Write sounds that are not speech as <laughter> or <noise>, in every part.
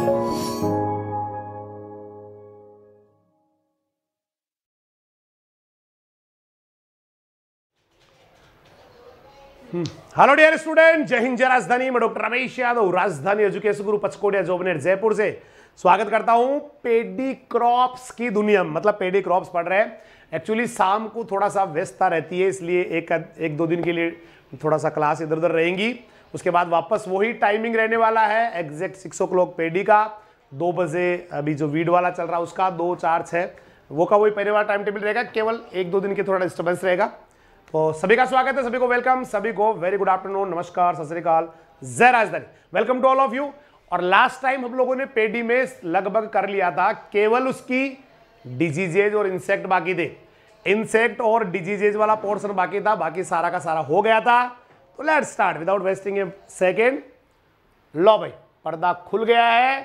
Hello dear student जय हिंद जय राजधानी मैं डॉक्टर रमेश यादव राजधानी एजुकेशन गुरु पचकोड़िया जोबनेर जयपुर से स्वागत करता हूं पेडी क्रॉप्स की दुनिया मतलब पेडी क्रॉप्स पढ़ रहे हैं एक्चुअली शाम को थोड़ा सा व्यस्तता रहती है इसलिए एक एक दो दिन के लिए थोड़ा सा क्लास इधर उधर रहेंगी उसके बाद वापस वही टाइमिंग रहने वाला है एग्जैक्ट सिक्स ओ क्लॉक पेडी का दो बजे अभी जो वीड वाला चल रहा है उसका दो चार छः वो का वही पहले वाला टाइम टेबल रहेगा केवल एक दो दिन के थोड़ा डिस्टर्बेंस रहेगा तो सभी का स्वागत है सभी को वेलकम सभी को वेरी गुड आफ्टरनून नमस्कार सत श्रीकाल जय राजधानी welcome to all of you और लास्ट टाइम हम लोगों ने पेडी में लगभग कर लिया था केवल उसकी डिजीजेज और इंसेक्ट बाकी थे इंसेक्ट और डिजीजेज वाला पोर्सन बाकी था बाकी सारा का सारा हो गया था तो let start without wasting a second लो भाई पर्दा खुल गया है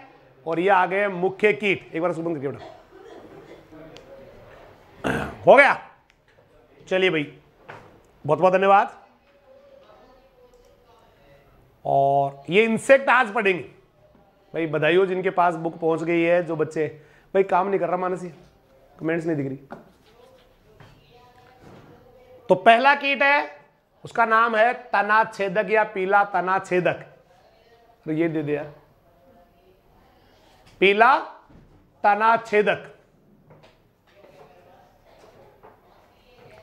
और ये आ गए मुख्य कीट एक बार सुबह करके बेटा हो गया चलिए भाई बहुत बहुत धन्यवाद और ये इंसेक्ट आज पढ़ेंगे भाई बधाई हो जिनके पास बुक पहुंच गई है जो बच्चे भाई काम नहीं कर रहा मानसी कमेंट्स नहीं दिख रही तो पहला कीट है उसका नाम है तना छेदक या पीला तना छेदक तो ये दे दिया पीला तना छेदक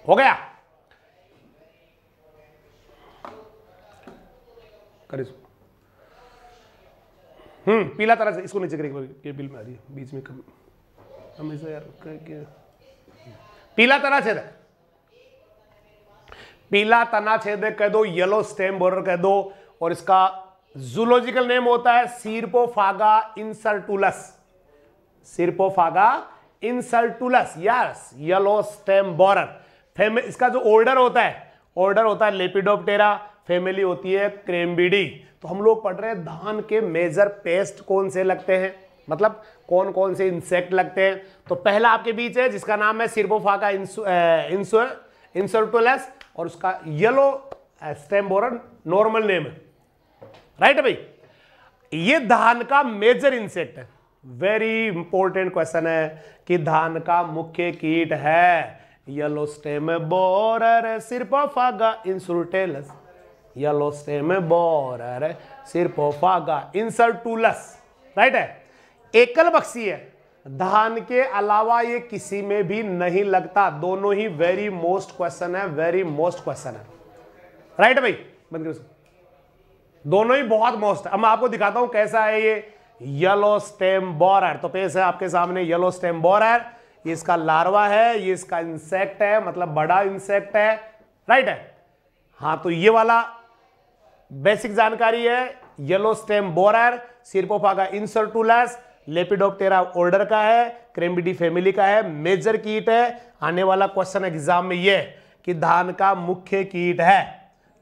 हो गया करे हम्म पीला तरह से इसको नीचे करेंगे ये बिल में आ रही है बीच में कम हमेशा यार क्या पीला तरह से पीला तना छेदक कह दो येलो स्टेम बोरर कह दो और इसका जूलॉजिकल नेम होता है Scirpophaga incertulas Scirpophaga incertulas yes yellow stem borer इसका जो ऑर्डर होता है ऑर्डर होता है लेपिडोप्टेरा फैमिली होती है क्रेमबीडी तो हम लोग पढ़ रहे हैं धान के मेजर पेस्ट कौन से लगते हैं मतलब कौन कौन से इंसेक्ट लगते हैं तो पहला आपके बीच है जिसका नाम है सिरपोफागा इंसर्टोलस और उसका yellow stem borer normal name है राइट है भाई ये धान का मेजर इंसेक्ट है वेरी इंपॉर्टेंट क्वेश्चन है कि धान का मुख्य कीट है yellow stem borer Scirpophaga incertulas yellow stem borer सिर्फ सिर्पोफागा इंसर्टूलस राइट है एकल बक्सी है धान के अलावा ये किसी में भी नहीं लगता दोनों ही वेरी मोस्ट क्वेश्चन है वेरी मोस्ट क्वेश्चन है राइट भाई बंद करो दोनों ही बहुत मोस्ट है अब मैं आपको दिखाता हूं कैसा है ये येलो स्टेम बोरर तो पेस है आपके सामने येलो स्टेम बोरर ये इसका लार्वा है ये इसका इंसेक्ट है मतलब बड़ा इंसेक्ट है राइट है हाँ तो ये वाला बेसिक जानकारी है yellow stem borer Scirpophaga incertulas Lepidoptera order का है क्रेमबिडी फैमिली का है मेजर कीट है आने वाला क्वेश्चन एग्जाम में ये कि धान का मुख्य कीट है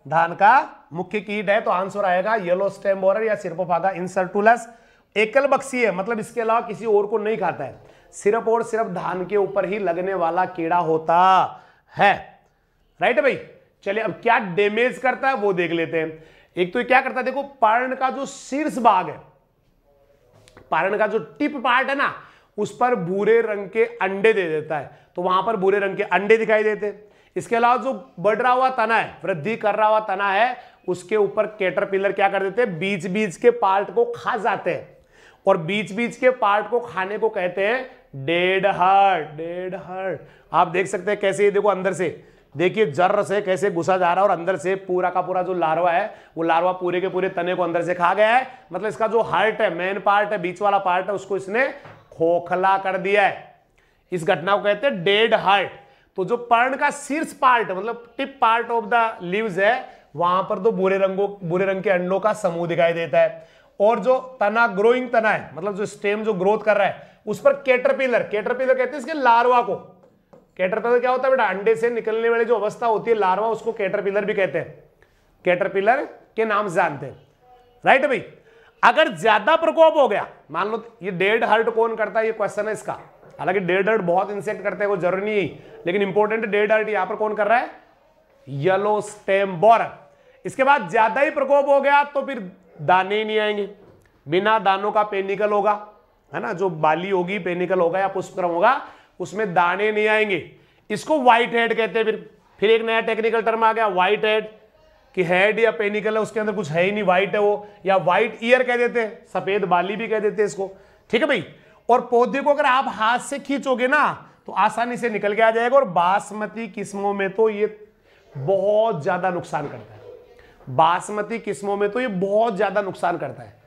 धान का मुख्य कीट है तो आंसर आएगा येलो स्टेम बोरर या फागा इंसर्टुलस एकल बक्सी है मतलब इसके अलावा किसी और को नहीं खाता है सिर्फ और सिर्फ धान के ऊपर ही लगने वाला कीड़ा होता है राइट है भाई चलिए अब क्या डेमेज करता है वो देख लेते हैं एक तो क्या करता है देखो पर्ण का जो शीर्ष भाग है पारण का जो टिप पार्ट है ना उस पर भूरे रंग के अंडे दे देता है तो वहां पर भूरे रंग के अंडे दिखाई देते हैं इसके अलावा जो बढ़ रहा हुआ तना है वृद्धि कर रहा हुआ तना है उसके ऊपर कैटरपिलर क्या कर देते हैं बीच बीच के पार्ट को खा जाते हैं और बीच बीच के पार्ट को खाने को कहते हैं डेड हर्ट डेड हर्ट आप देख सकते हैं कैसे ये देखो अंदर से देखिए जर से कैसे घुसा जा रहा है और अंदर से पूरा का पूरा जो लार्वा है वो लार्वा पूरे के पूरे तने को अंदर से खा गया है मतलब इसका जो हार्ट है मेन पार्ट है बीच वाला पार्ट है उसको इसने खोखला कर दिया है इस घटना को कहते हैं डेड हार्ट तो जो पर्ण का शीर्ष पार्ट मतलब tip part of the leaves है वहां पर तो बुरे रंगों बुरे रंग के अंडों का समूह दिखाई देता है और जो तना ग्रोइंग तना है मतलब जो स्टेम जो ग्रोथ कर रहा है उस पर केटरपिलर केटरपिलर कहते हैं इसके लार्वा को कैटरपिलर क्या होता है बेटा अंडे से निकलने वाली जो अवस्था होती है लार्वा उसको कैटरपिलर भी कहते हैं कैटरपिलर के नाम से जानते हैं राइट भाई अगर ज्यादा प्रकोप हो गया मान लो ये डेड हर्ट कौन करता है ये क्वेश्चन है इसका हालांकि डेड हर्ट बहुत इंसेक्ट करते हैं वो जरूरी नहीं लेकिन इंपॉर्टेंट डेड हर्ट यहां पर कौन कर रहा है येलो स्टेम बोर इसके बाद ज्यादा ही प्रकोप हो गया तो फिर दाने ही नहीं आएंगे बिना दानों का पेनिकल होगा है ना जो बाली होगी पेनिकल होगा या पुष्पक्रम होगा उसमें दाने नहीं आएंगे इसको व्हाइट हेड कहते हैं फिर फिर एक नया टेक्निकल टर्म आ गया व्हाइट हेड कि हेड या पेनिकल है उसके अंदर कुछ है ही नहीं व्हाइट है वो या व्हाइट ईयर कह देते हैं सफेद बाली भी कह देते हैं इसको ठीक है भाई और पौधे को अगर आप हाथ से खींचोगे ना तो आसानी से निकल के आ जाएगा और बासमती किस्मों में तो ये बहुत ज्यादा नुकसान करता है बासमती किस्मों में तो ये बहुत ज्यादा नुकसान करता है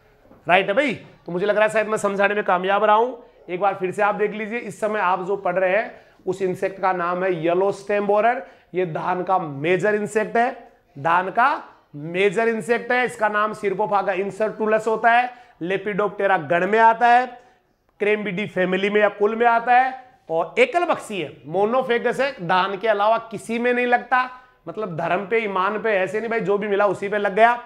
राइट है भाई तो मुझे लग रहा है शायद मैं समझाने में कामयाब रहा हूं एक बार फिर से आप देख लीजिए इस समय आप जो पढ़ रहे हैं उस इंसेक्ट का नाम है येलो स्टेम बोरर ये धान का मेजर इंसेक्ट है धान का मेजर इंसेक्ट है इसका नाम का इंसर्टुलस होता है लेपिडोप्टेरा गण में आता है क्रेमबिडी फैमिली में या कुल में आता है और एकल बक्सी है मोनोफेगस है धान के अलावा किसी में नहीं लगता मतलब धर्म पे ईमान पे ऐसे नहीं भाई जो भी मिला उसी पे लग गया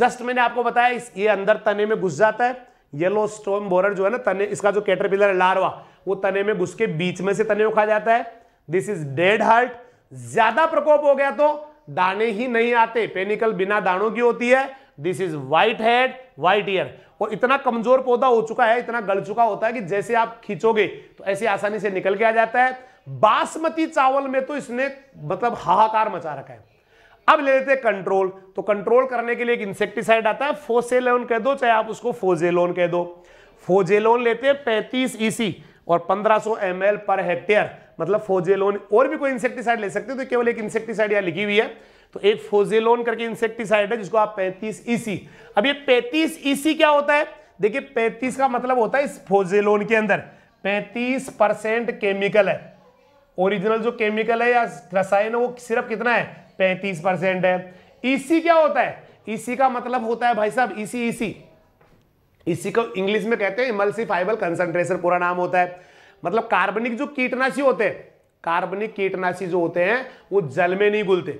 जस्ट मैंने आपको बताया इस ये अंदर तने में घुस जाता है येलो स्टोन बोरर जो है ना तने इसका जो कैटरपिलर है लार्वा वो तने में घुस के बीच में से तने को खा जाता है दिस इज डेड हार्ट ज्यादा प्रकोप हो गया तो दाने ही नहीं आते पेनिकल बिना दानों की होती है this is white head white ear और इतना कमजोर पौधा हो चुका है इतना गल चुका होता है कि जैसे आप खींचोगे तो ऐसे आसानी से निकल के आ जाता है बासमती चावल में तो इसने मतलब हाहाकार मचा रखा है अब ले लेते हैं कंट्रोल तो कंट्रोल करने के लिए एक इंसेक्टिसाइड आता है फोसेलोन कह दो चाहे आप उसको फोजेलोन कह दो फोजेलोन लेते हैं पैंतीस ईसी e और 1500 सौ पर हेक्टेयर मतलब फोजेलोन और भी कोई इंसेक्टिसाइड ले सकते हो तो केवल एक इंसेक्टिसाइड यहाँ लिखी हुई है तो एक फोजेलोन करके इंसेक्टिसाइड है जिसको आप पैंतीस ईसी e अब ये पैंतीस ईसी e क्या होता है देखिए 35 का मतलब होता है इस फोजेलोन के अंदर 35 परसेंट केमिकल है ओरिजिनल जो केमिकल है या रसायन है वो सिर्फ कितना है पैंतीस परसेंट है ईसी e क्या होता है ईसी e का मतलब होता है भाई साहब ईसी ईसी इसी को इंग्लिश में कहते हैं इमल्सिफाइबल कंसंट्रेशन पूरा नाम होता है मतलब कार्बनिक जो कीटनाशी होते हैं कार्बनिक कीटनाशी जो होते हैं वो जल में नहीं घुलते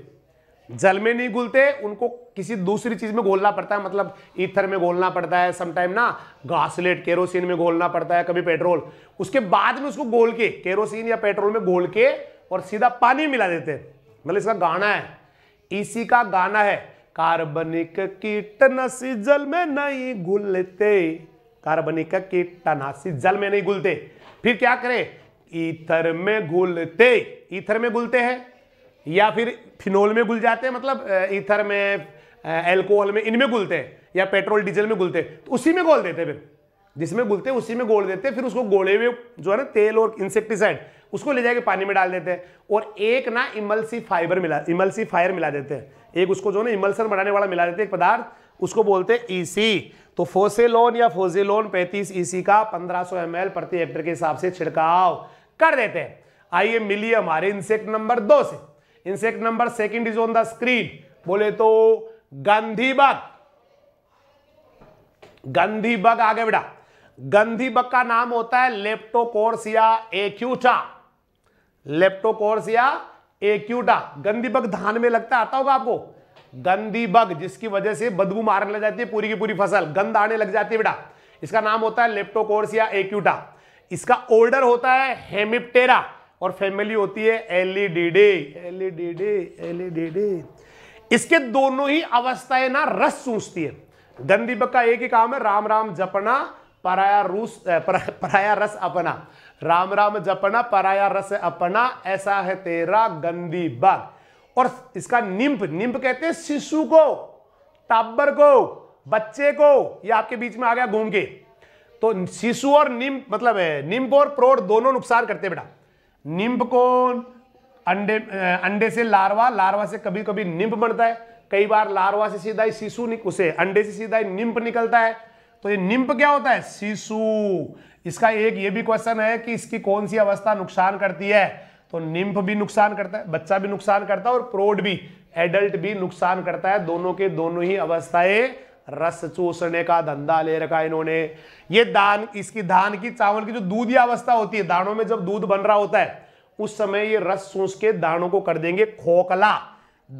जल में नहीं घुलते उनको किसी दूसरी चीज में घोलना पड़ता है मतलब ईथर में घोलना पड़ता है समटाइम ना घासलेट केरोसिन में घोलना पड़ता है कभी पेट्रोल उसके बाद में उसको घोल के केरोसिन या पेट्रोल में घोल के और सीधा पानी मिला देते हैं मतलब इसका गाना है इसी का गाना है कार्बनिक कीटनाशी जल में नहीं घुलते कार्बनिक कीटनाशी जल में नहीं घुलते फिर क्या करे ईथर में घुलते ईथर में घुलते हैं या फिर फिनोल में घुल जाते हैं मतलब ईथर में एल्कोहल में इनमें घुलते हैं या पेट्रोल डीजल में घुलते हैं तो उसी में घोल देते फिर जिसमें घुलते उसी में घोल देते फिर उसको गोले हुए जो है ना तेल और इंसेक्टिसाइड उसको ले जाके पानी में डाल देते हैं और एक ना इमल्सी फाइबर मिला इमल्सी फायर मिला देते हैं एक उसको जो ना इमल्सन बनाने वाला मिला देते हैं एक पदार्थ उसको बोलते हैं ईसी e तो फोसेलोन या फोजेलोन पैंतीस ईसी e का पंद्रह सौ प्रति हेक्टर के हिसाब से छिड़काव कर देते हैं आइए मिलिए हमारे इंसेक्ट नंबर दो से insect number second is on the screen बोले तो गंधी बग गंधी बग आगे बेटा गंधी बग का नाम होता है लेप्टोकोर्सिया एक्यूटा लेप्टोकोर्स या एक्यूटा गंदी बग धान में लगता आता होगा आपको गंदी बग जिसकी वजह से बदबू मारने लग जाती है पूरी की पूरी फसल गंद आने लग जाती है बेटा इसका नाम होता है लेप्टोकोर्स या एक्यूटा इसका ओल्डर होता है हेमिप्टेरा और फैमिली होती है एलिडीडे एलिडीडे एलिडीडे इसके दोनों ही अवस्थाएं ना रस सूझती है गंदी बग का एक ही काम है राम राम जपना पराया रूस पराया रस अपना राम राम जपना पराया रस अपना ऐसा है तेरा गंदी बात और इसका निम्प निम्प कहते हैं शिशु को टाबर को बच्चे को ये आपके बीच में आ गया घूम के तो शिशु और निम्प मतलब है निम्प और प्रोड दोनों नुकसान करते बेटा निम्प कौन अंडे अंडे से लार्वा लार्वा से कभी कभी निम्प बनता है कई बार लार्वा से सीधा ही शिशु उसे अंडे से सीधा ही निम्प निकलता है तो ये निम्प क्या होता है शिशु इसका एक ये भी क्वेश्चन है कि इसकी कौन सी अवस्था नुकसान करती है तो निम्फ भी नुकसान करता है बच्चा भी नुकसान करता है और प्रोड भी एडल्ट भी नुकसान करता है दोनों के दोनों ही अवस्थाएं रस चूसने का धंधा ले रखा है इन्होंने ये दान इसकी धान की चावल की जो दूध या अवस्था होती है दानों में जब दूध बन रहा होता है उस समय ये रस चूस के दानों को कर देंगे खोखला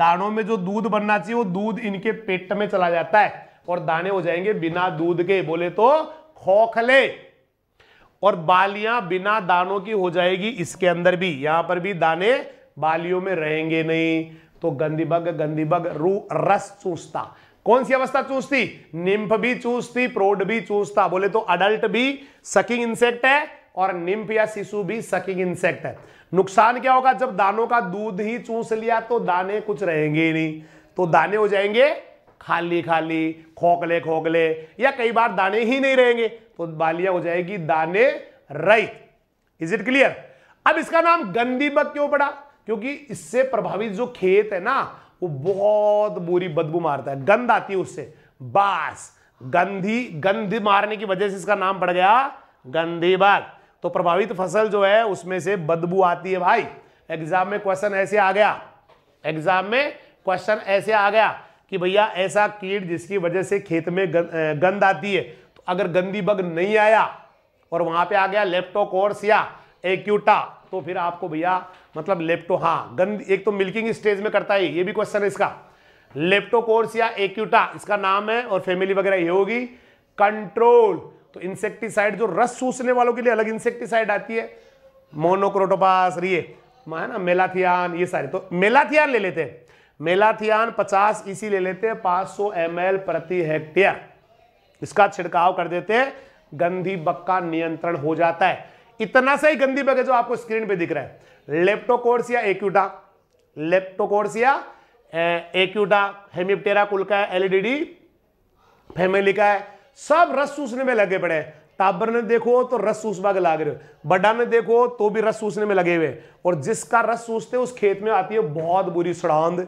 दानों में जो दूध बनना चाहिए वो दूध इनके पेट में चला जाता है और दाने हो जाएंगे बिना दूध के बोले तो खोखले और बालियां बिना दानों की हो जाएगी इसके अंदर भी यहां पर भी दाने बालियों में रहेंगे नहीं तो गंदीबग गंदीबग रू रस चूसता कौन सी अवस्था चूसती निम्फ भी चूसती प्रोड भी चूसता बोले तो अडल्ट भी सकिंग इंसेक्ट है और निम्फ या शिशु भी सकिंग इंसेक्ट है नुकसान क्या होगा जब दानों का दूध ही चूस लिया तो दाने कुछ रहेंगे ही नहीं तो दाने हो जाएंगे खाली खाली खोखले खोखले या कई बार दाने ही नहीं रहेंगे तो बालियां हो जाएगी दाने रई इज इट क्लियर अब इसका नाम गंदी बग क्यों पड़ा क्योंकि इससे प्रभावित जो खेत है ना वो बहुत बुरी बदबू मारता है गंद आती है उससे बास गंधी गंध मारने की वजह से इसका नाम पड़ गया गंधी बाग तो प्रभावित फसल जो है उसमें से बदबू आती है भाई एग्जाम में क्वेश्चन ऐसे आ गया एग्जाम में क्वेश्चन ऐसे आ गया कि भैया ऐसा कीट जिसकी वजह से खेत में गंद आती है अगर गंदी बग नहीं आया और वहां पे आ गया लेप्टो कोर्स या एक्यूटा तो फिर आपको भैया मतलब लेप्टो हाँ गंदी एक तो मिल्किंग स्टेज में करता है ये भी क्वेश्चन है इसका लेप्टो कोर्स या एक्यूटा इसका नाम है और फैमिली वगैरह ये होगी कंट्रोल तो इंसेक्टिसाइड जो रस सूसने वालों के लिए अलग इंसेक्टिसाइड आती है मोनोक्रोटोपास ये है ना मेलाथियान ये सारे तो मेलाथियान ले लेते हैं मेलाथियान 50 इसी ले लेते हैं 500 सौ प्रति हेक्टेयर इसका छिड़काव कर देते गंधी बग का नियंत्रण हो जाता है इतना सा ही गंधी बग है जो आपको स्क्रीन पे दिख रहा है लेप्टोकोर्स या एक्यूटा लेप्टोकोर्स या एक्यूटा हेमिप्टेरा कुल का है एलईडी फैमिली का है सब रस सूचने में लगे पड़े ताबर टाबर ने देखो तो रस सूस के लाग रहे बड्डा ने देखो तो भी रस सूसने में लगे हुए और जिसका रस सूसते उस खेत में आती है बहुत बुरी सड़ांध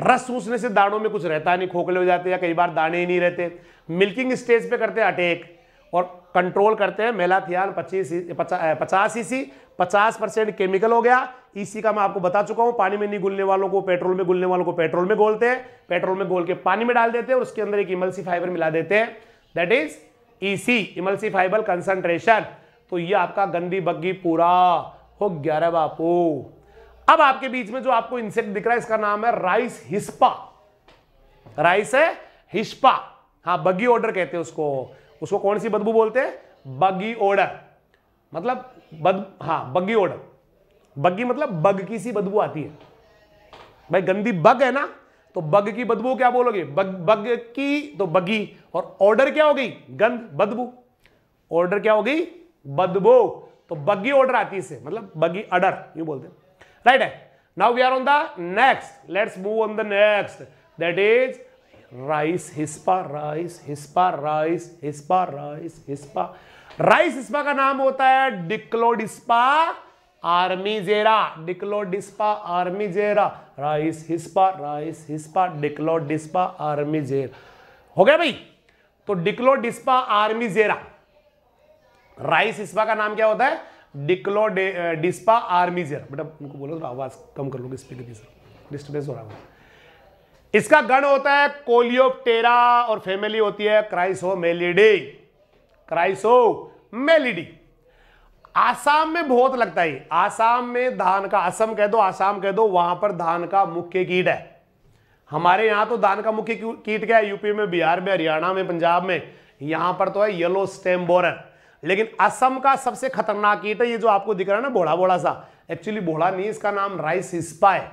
रस सूसने से दाणों में कुछ रहता नहीं खोखले हो जाते या कई बार दाने ही नहीं रहते मिल्किंग स्टेज पे करते हैं अटैक और कंट्रोल करते हैं मेलाथियान पच्चीस पचास ईसी पचास परसेंट केमिकल हो गया ईसी का मैं आपको बता चुका हूँ पानी में नहीं घुलने वालों को पेट्रोल में घुलने वालों को पेट्रोल में घोलते हैं पेट्रोल में घोल के पानी में डाल देते हैं और उसके अंदर एक इमल्सी फाइबर मिला देते हैं that is EC emulsifiable concentration तो ये आपका गंदी बग्गी पूरा हो ग्यारह बापू अब आपके बीच में जो आपको इंसेक्ट दिख रहा है इसका नाम है राइस हिस्पा राइस है हिस्पा हाँ बगी ऑर्डर कहते हैं उसको उसको कौन सी बदबू बोलते हैं बगी ऑर्डर मतलब बद हाँ बगी ऑर्डर बग्गी मतलब बग की सी बदबू आती है भाई गंदी बग है ना तो बग की बदबू क्या बोलोगे बग बग की तो बगी और ऑर्डर क्या हो गई गंद बदबू ऑर्डर क्या हो गई बदबू तो बग्गी ऑर्डर आती है इससे मतलब बगी अडर ये बोलते हैं Right? Now we are on the next. Let's move on the next. That is rice, hispa, rice, hispa, rice, hispa, rice, hispa. Rice hispa का नाम होता है Dicladispa armigera Dicladispa armigera rice hispa rice hispa Dicladispa armigera हो गया भाई तो Dicladispa armigera rice hispa का नाम क्या होता है डिक्लो डिस्पा आर्मीजियर बेटा उनको बोलो थोड़ा आवाज़ कम कर लो स्पीकर की सर डिस्टर्बेंस हो रहा है इसका गण होता है कोलियोप्टेरा और फैमिली होती है क्राइसो मेलिडी क्राइसो मेलिडी आसाम में बहुत लगता है आसाम में धान का असम कह दो आसाम कह दो वहां पर धान का मुख्य कीट है हमारे यहां तो धान का मुख्य कीट क्या है यूपी में बिहार में हरियाणा में पंजाब में यहां पर तो है येलो स्टेम बोरर लेकिन असम का सबसे खतरनाक कीट है ये जो आपको दिख रहा है ना बोड़ा बोड़ा सा एक्चुअली बोड़ा नहीं इसका नाम राइस इस्पा है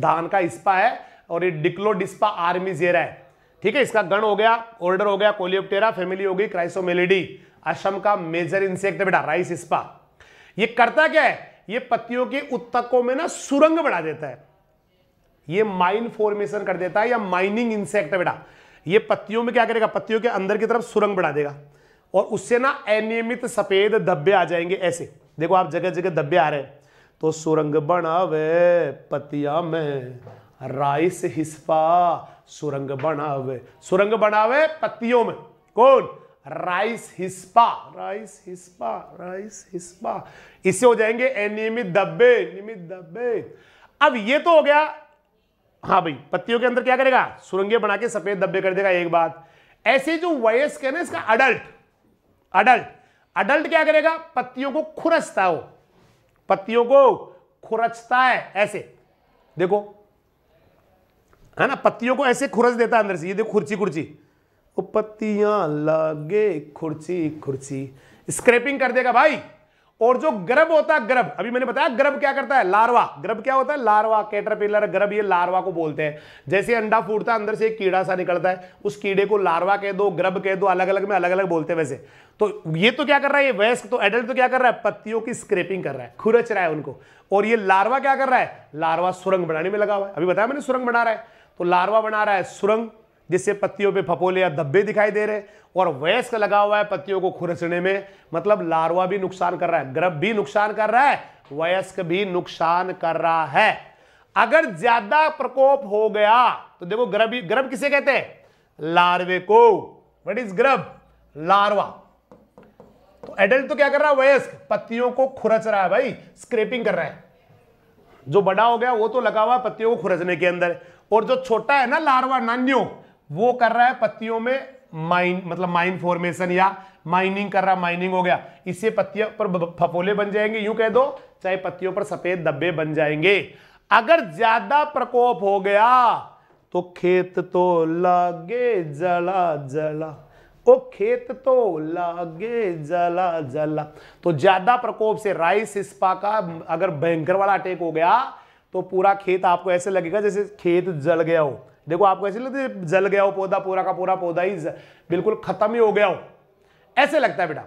धान का इस्पा है और ये डिक्लोडिस्पा आर्मी जेरा है ठीक है इसका गण हो गया ऑर्डर हो गया कोलियोप्टेरा फैमिली हो गई क्राइसोमेलिडी असम का मेजर इंसेक्ट बेटा राइस इस्पा ये करता क्या है ये पत्तियों के उत्तकों में ना सुरंग बढ़ा देता है ये माइन फॉर्मेशन कर देता है या माइनिंग इंसेक्ट बेटा ये पत्तियों में क्या करेगा पत्तियों के अंदर की तरफ सुरंग बढ़ा देगा और उससे ना अनियमित सफेद धब्बे आ जाएंगे ऐसे देखो आप जगह जगह धब्बे आ रहे हैं तो सुरंग बनावे पतिया में राइस हिस्पा सुरंग बनावे सुरंग बनावे पत्तियों में कौन rice hispa rice hispa rice hispa इससे हो जाएंगे अनियमित दब्बे नियमित दब्बे अब ये तो हो गया हाँ भाई पत्तियों के अंदर क्या करेगा सुरंगे बना के सफेद धब्बे कर देगा एक बात ऐसे जो वयस्क है ना इसका अडल्ट अडल्ट अडल्ट क्या करेगा पत्तियों को खुरचता हो पत्तियों को खुरचता है ऐसे देखो है ना पत्तियों को ऐसे खुरच देता अंदर से ये देखो खुर्ची खुर्ची वो पत्तियां लगे खुर्ची खुर्ची स्क्रैपिंग कर देगा भाई और जो ग्रब होता है ग्रब अभी मैंने बताया ग्रब क्या करता है लार्वा ग्रब क्या होता है लार्वा कैटरपिलर ग्रब ये लार्वा को बोलते हैं जैसे अंडा फूटता है अंदर से एक कीड़ा सा निकलता है उस कीड़े को लार्वा कह दो ग्रब कह दो अलग अलग में अलग अलग बोलते हैं वैसे तो ये तो क्या कर रहा है ये वयस्क तो एडल्ट तो क्या कर रहा है पत्तियों की स्क्रेपिंग कर रहा है खुरच रहा है उनको और ये लार्वा क्या कर रहा है लार्वा सुरंग बनाने में लगा हुआ है अभी बताया मैंने सुरंग बना रहा है तो लार्वा बना रहा है सुरंग जिससे पत्तियों पे फपोले या धब्बे दिखाई दे रहे और वयस्क लगा हुआ है पत्तियों को खुरचने में मतलब लार्वा भी नुकसान कर रहा है गर्भ भी नुकसान कर रहा है वयस्क भी नुकसान कर रहा है अगर ज्यादा प्रकोप हो गया तो देखो गर्भ गर्भ किसे कहते हैं लार्वे को वट इज गर्भ लार्वा तो एडल्ट तो क्या कर रहा है वयस्क पत्तियों को खुरच रहा है भाई स्क्रेपिंग कर रहा है जो बड़ा हो गया वो तो लगा हुआ है पत्तियों को खुरचने के अंदर और जो छोटा है ना लार्वा नान्यो वो कर रहा है पत्तियों में माइन मतलब माइन फॉर्मेशन या माइनिंग कर रहा माइनिंग हो गया इससे पत्तियों पर फपोले बन जाएंगे यूं कह दो चाहे पत्तियों पर सफेद धब्बे बन जाएंगे अगर ज्यादा प्रकोप हो गया तो खेत तो लगे जला जला ओ खेत तो लागे जला जला तो ज्यादा प्रकोप से राइस इस्पा का अगर भयंकर वाला अटैक हो गया तो पूरा खेत आपको ऐसे लगेगा जैसे खेत जल गया हो देखो आपको ऐसे लगता है जल गया हो पौधा पूरा का पूरा पौधा ही बिल्कुल खत्म ही हो गया हो ऐसे लगता है बेटा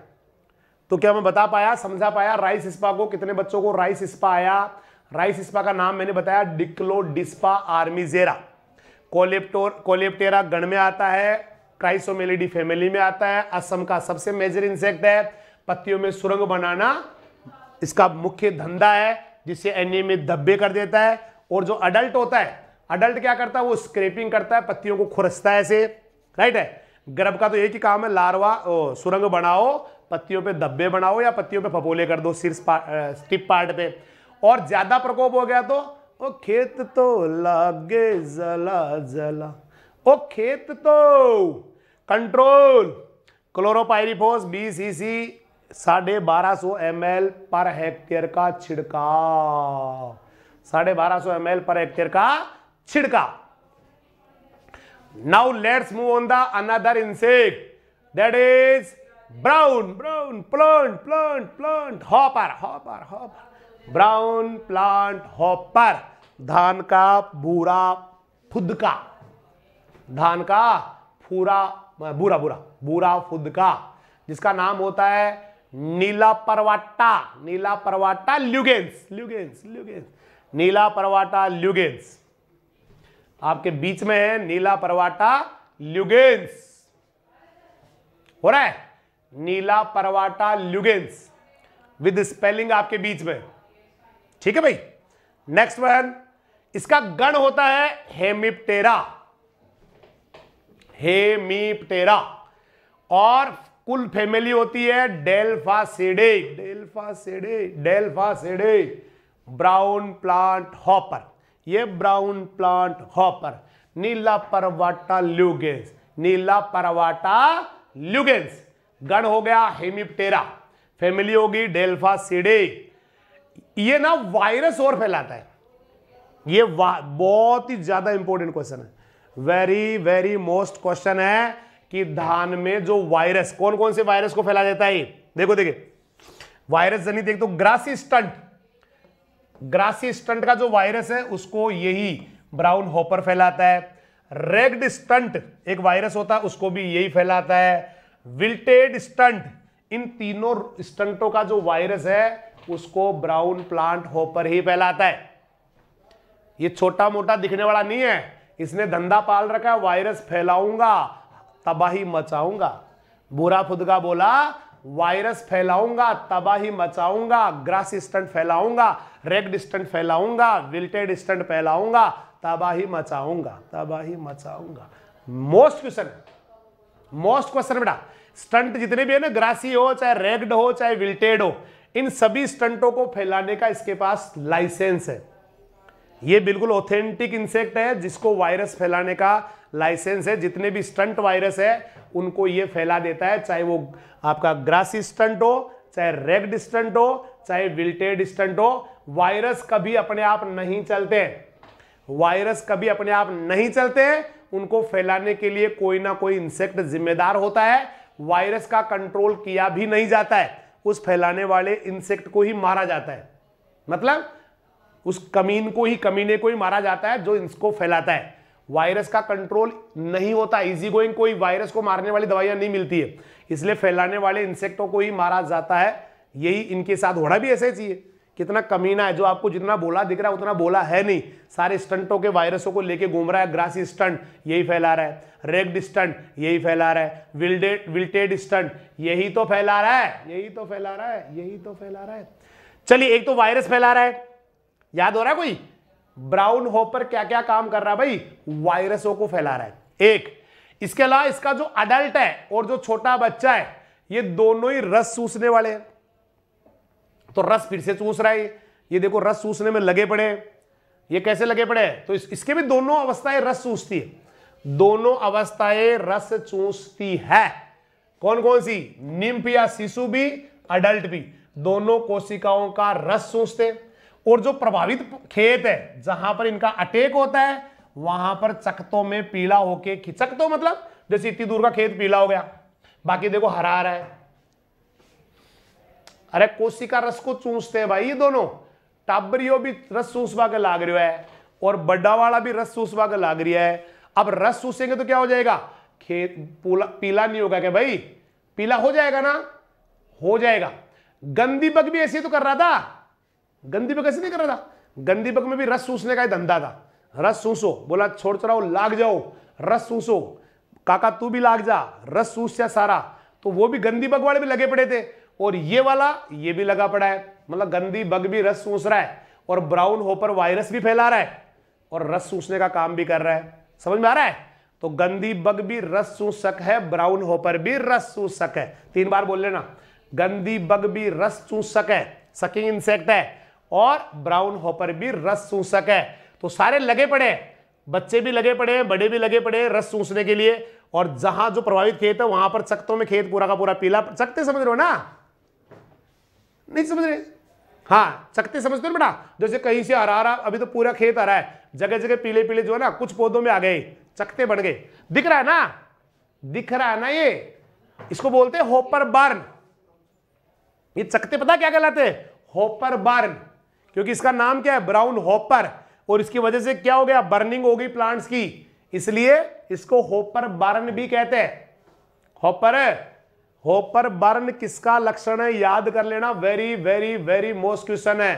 तो क्या मैं बता पाया समझा पाया राइस इस्पा को कितने बच्चों को राइस इस्पा आया राइस इस्पा का नाम मैंने बताया डिक्लो डिस्पा आर्मीजेरा कोलेप्टोर कोलेप्टेरा गण में आता है ट्राइसोमेलिडी फैमिली में आता है असम का सबसे मेजर इंसेक्ट है पत्तियों में सुरंग बनाना इसका मुख्य धंधा है जिसे एनए में धब्बे कर देता है और जो अडल्ट होता है अडल्ट क्या करता है वो स्क्रेपिंग करता है पत्तियों को खुरसता है ऐसे राइट है गर्भ का तो एक ही काम है लार्वा ओ, सुरंग बनाओ पत्तियों पे धब्बे बनाओ या पत्तियों पे फपोले कर दो पार्ट स्टिप पार्ट पे और ज्यादा प्रकोप हो गया तो ओ, खेत तो लागे जला जला ओ खेत तो कंट्रोल क्लोरोपाइरिफोस बी सी सी साढ़े बारह सौ एम पर हेक्टेयर का छिड़काव साढ़े बारह सौ एम पर हेक्टेयर का छिड़काव now let's move on the another insect that is brown brown plant plant plant hopper hopper hopper brown plant hopper धान का बूरा फुदका धान का फूरा बुरा बुरा बुरा फुदका जिसका नाम होता है नीला परवाटा नीला परवाटा ल्यूगेंस ल्यूगेंस ल्यूगेंस नीला परवाटा ल्यूगेंस आपके बीच में है नीला परवाटा ल्यूगेंस हो रहा है नीला परवाटा ल्यूगेंस विद स्पेलिंग आपके बीच में ठीक है भाई नेक्स्ट वन इसका गण होता है हेमिप्टेरा हेमीप्टेरा और कुल फैमिली होती है डेल्फा डेल्फा सेडे सेडे Delphacidae brown plant hopper ये brown plant hopper Nilaparvata lugens Nilaparvata lugens गण हो गया हेमिप्टेरा फैमिली होगी सीडे ये ना वायरस और फैलाता है ये बहुत ही ज्यादा इंपॉर्टेंट क्वेश्चन है वेरी वेरी मोस्ट क्वेश्चन है कि धान में जो वायरस कौन कौन से वायरस को फैला देता है देखो देखिए वायरस जनित एक तो ग्रासी स्टंट ग्रासी स्टंट का जो वायरस है उसको यही ब्राउन होपर फैलाता है रेग्ड स्टंट एक वायरस होता है उसको भी यही फैलाता है विल्टेड स्टंट इन तीनों स्टंटों का जो वायरस है उसको ब्राउन प्लांट होपर ही फैलाता है ये छोटा मोटा दिखने वाला नहीं है इसने धंधा पाल रखा है वायरस फैलाऊंगा तबाही मचाऊंगा बुरा फुदगा बोला वायरस फैलाऊंगा तबाही मचाऊंगा ग्रास स्टंट फैलाऊंगा रेड स्टंट फैलाऊंगा विल्टेड स्टंट फैलाऊंगा तबाही मचाऊंगा तबाही मचाऊंगा मोस्ट क्वेश्चन मोस्ट क्वेश्चन बेटा स्टंट जितने भी है ना ग्रासी हो चाहे रेग्ड हो चाहे विल्टेड हो इन सभी स्टंटों को फैलाने का इसके पास लाइसेंस है ये बिल्कुल ऑथेंटिक इंसेक्ट है जिसको वायरस फैलाने का लाइसेंस है जितने भी स्टंट वायरस है उनको ये फैला देता है चाहे वो आपका ग्रासी स्टंट हो चाहे रेड स्टंट हो चाहे विल्टेड स्टंट हो वायरस कभी अपने आप नहीं चलते वायरस कभी अपने आप नहीं चलते उनको फैलाने के लिए कोई ना कोई इंसेक्ट जिम्मेदार होता है वायरस का कंट्रोल किया भी नहीं जाता है उस फैलाने वाले इंसेक्ट को ही मारा जाता है मतलब उस कमीन को ही कमीने को ही मारा जाता है जो इसको फैलाता है वायरस का कंट्रोल नहीं होता इजी गोइंग कोई वायरस को मारने वाली दवाइयां नहीं मिलती है इसलिए फैलाने वाले इंसेक्टों को ही मारा जाता है यही इनके साथ होना भी ऐसे चाहिए कितना कमीना है जो आपको जितना बोला दिख रहा है उतना बोला है नहीं सारे स्टंटों के वायरसों को लेके घूम रहा है ग्रासी स्टंट यही फैला रहा है रेग्ड स्टंट यही फैला रहा है विल्डेड विल्टेड स्टंट यही तो फैला रहा है यही तो फैला रहा है यही तो फैला रहा है चलिए एक तो वायरस फैला रहा है याद हो रहा है कोई ब्राउन होपर क्या क्या काम कर रहा है भाई वायरसों को फैला रहा है एक इसके अलावा इसका जो अडल्ट है और जो छोटा बच्चा है ये दोनों ही रस सूसने वाले हैं तो रस फिर से चूस रहा है ये देखो रस सूसने में लगे पड़े ये कैसे लगे पड़े तो इस, इसके भी दोनों अवस्थाएं रस चूसती है दोनों अवस्थाएं रस चूसती है कौन कौन सी निम्फ या शिशु भी अडल्ट भी दोनों कोशिकाओं का रस चूसते हैं और जो प्रभावित खेत है जहां पर इनका अटैक होता है वहां पर चकतों में पीला होके तो मतलब जैसे इतनी दूर का खेत पीला हो गया बाकी देखो हरा रहा है अरे कोशिका रस को चूसते हैं भाई ये दोनों टाबरियो भी रस चूसवा के लाग रहा है और बड्डा वाला भी रस चूसवा के लाग रहा है अब रस चूसेंगे तो क्या हो जाएगा खेत पीला नहीं होगा क्या भाई पीला हो जाएगा ना हो जाएगा गंदी बग भी ऐसे तो कर रहा था गंदी बग ऐसे नहीं कर रहा था गंदी बग में भी रस सूसने का ही धंधा था रस सूसो बोला छोड़ चढ़ाओ लाग जाओ रस सूसो काका तू भी लाग जा रस सूस जा सारा तो वो भी गंदी बग वाले भी लगे पड़े थे और ये वाला ये भी लगा पड़ा है मतलब गंदी बग भी रस सूस रहा है और ब्राउन होपर वायरस भी फैला रहा है और रस सूसने का काम भी कर रहा है समझ में आ रहा है तो गंदी बग भी रस सूसक है ब्राउन होपर भी रस सूसक है तीन बार बोल लेना गंदी बग भी रस सूसक है सकिंग इंसेक्ट है और ब्राउन होपर भी रस सूसक है तो सारे लगे पड़े बच्चे भी लगे पड़े हैं बड़े भी लगे पड़े हैं रस सूसने के लिए और जहां जो प्रभावित खेत है वहां पर चक्तों में खेत पूरा का पूरा पीला चकते समझ रहे हो ना नहीं समझ रहे हाँ चकते समझते हो बेटा जैसे कहीं से हरा हरा अभी तो पूरा खेत हरा है जगह जगह पीले पीले जो है ना कुछ पौधों में आ गए चकते बढ़ गए दिख रहा है ना दिख रहा है ना ये इसको बोलते हैं होपर बार्न ये चकते पता क्या कहलाते हैं होपर बार्न क्योंकि इसका नाम क्या है ब्राउन होपर और इसकी वजह से क्या हो गया बर्निंग हो गई प्लांट्स की इसलिए इसको होपर बर्न भी कहते हैं हॉपर होपर बर्न किसका लक्षण है याद कर लेना very very very most question है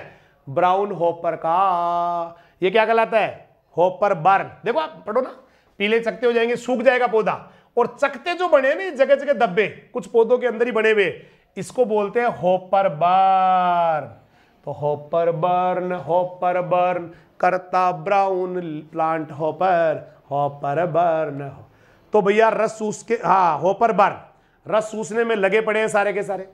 ब्राउन होपर का ये क्या कहलाता है होपर बर्न देखो आप पढ़ो ना पीले चकते हो जाएंगे सूख जाएगा पौधा और चकते जो बने ना जगह जगह धब्बे कुछ पौधों के अंदर ही बने हुए इसको बोलते हैं hopper burn hopper burn hopper burn करता brown plant hopper hopper burn तो भैया रस सूस के हाँ होपर बर्न रस सूसने में लगे पड़े हैं सारे के सारे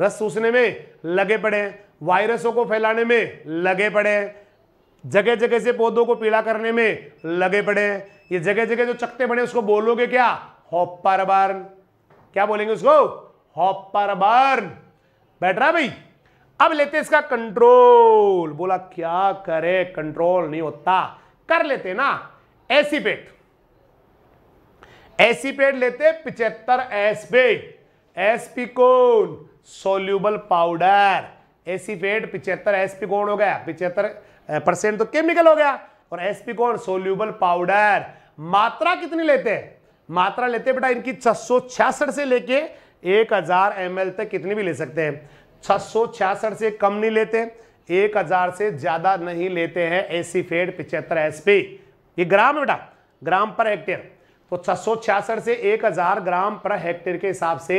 रस सूसने में लगे पड़े हैं वायरसों को फैलाने में लगे पड़े हैं जगह जगह से पौधों को पीला करने में लगे पड़े हैं ये जगह जगह जो चकते पड़े उसको बोलोगे क्या होपर बर्न क्या बोलेंगे उसको होपर बर्न बैठ रहा भाई अब लेते इसका कंट्रोल बोला क्या करे कंट्रोल नहीं होता कर लेते ना एसीपेट एसीपेट लेते पिचहत्तर एसपेट एसपिकोन सोल्यूबल पाउडर एसीपेट पिचहत्तर एसपिकोन हो गया पिचहत्तर परसेंट तो केमिकल हो गया और कोन सोल्यूबल पाउडर मात्रा कितनी लेते हैं मात्रा लेते बेटा इनकी छह से लेके 1000 हजार तक कितनी भी ले सकते हैं छह से कम नहीं लेते एक हजार से ज्यादा नहीं लेते हैं एसी फेड पिचहत्तर एसपी ये ग्राम बेटा ग्राम पर हेक्टेयर तो छह से एक ग्राम पर हेक्टेयर के हिसाब से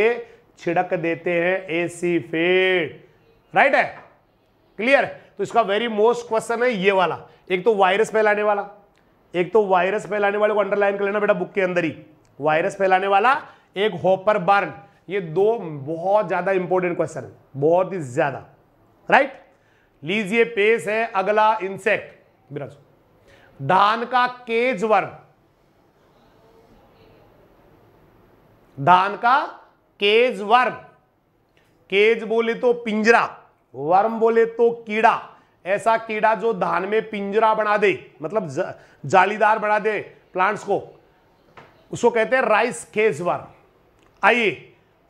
छिड़क देते हैं एसी फेड राइट है क्लियर तो इसका वेरी मोस्ट क्वेश्चन है ये वाला एक तो वायरस फैलाने वाला एक तो वायरस फैलाने वाले को अंडरलाइन कर लेना बेटा बुक के अंदर ही वायरस फैलाने वाला एक होपर बर्न ये दो बहुत ज्यादा इंपॉर्टेंट क्वेश्चन है बहुत ही ज्यादा राइट लीजिए पेस है अगला इंसेक्ट बिराज धान का केज वर्म धान का केज वर्म केज बोले तो पिंजरा वर्म बोले तो कीड़ा ऐसा कीड़ा जो धान में पिंजरा बना दे मतलब जालीदार बना दे प्लांट्स को उसको कहते हैं राइस केज वर्म आइए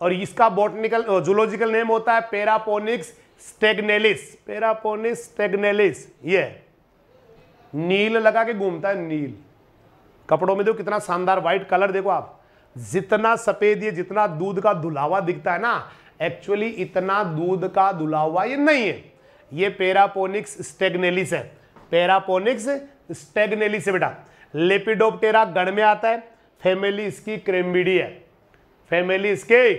और इसका बोटनिकल जूलॉजिकल नेम होता है पेरापोनिक्स स्टेगनेलिस पेरापोनिक्स स्टेगनेलिस ये नील लगा के घूमता है नील कपड़ों में देखो कितना शानदार व्हाइट कलर देखो आप जितना सफेद ये जितना दूध का धुलावा दिखता है ना एक्चुअली इतना दूध का धुलावा ये नहीं है ये पेरापोनिक्स स्टेगनेलिस है पेरापोनिक्स स्टेगनेलिस है बेटा लेपिडोप्टेरा गण में आता है फैमिली इसकी क्रेमबिडी है फैमिली इसके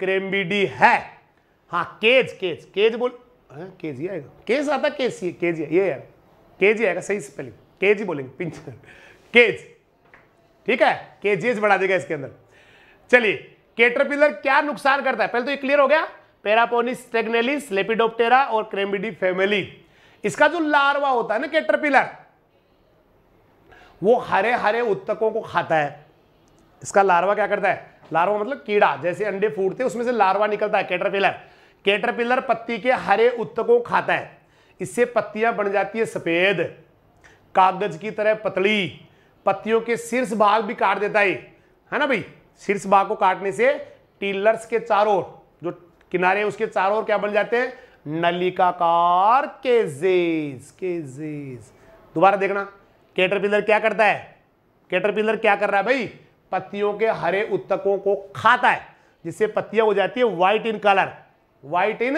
क्रेमबीडी है हाँ केज केज केज बोल हाँ केज ही आएगा केज आता केज ही केज ये यार केज ही आएगा सही स्पेलिंग केज ही बोलेंगे पिंच केज ठीक है केजेज बढ़ा देगा इसके अंदर चलिए केटरपिलर क्या नुकसान करता है पहले तो ये क्लियर हो गया पेरापोनिस टेग्नेलिस लेपिडोप्टेरा और क्रेमबीडी फैमिली इसका जो लार्वा होता है ना केटरपिलर वो हरे हरे उत्तकों को खाता है इसका लार्वा क्या करता है लार्वा मतलब कीड़ा जैसे अंडे फूटते उसमें से लार्वा निकलता है कैटरपिलर कैटरपिलर पत्ती के हरे उत्तकों खाता है इससे पत्तियां बन जाती है सफेद कागज की तरह पतली पत्तियों के शीर्ष भाग भी काट देता है है ना भाई शीर्ष भाग को काटने से टीलर्स के चारों जो किनारे उसके चारों ओर क्या बन जाते हैं नलिकाकार केजेज केजेज दोबारा देखना कैटरपिलर क्या करता है कैटरपिलर क्या कर रहा है भाई पत्तियों के हरे उत्तकों को खाता है जिससे पत्तियां हो जाती है white in colour white in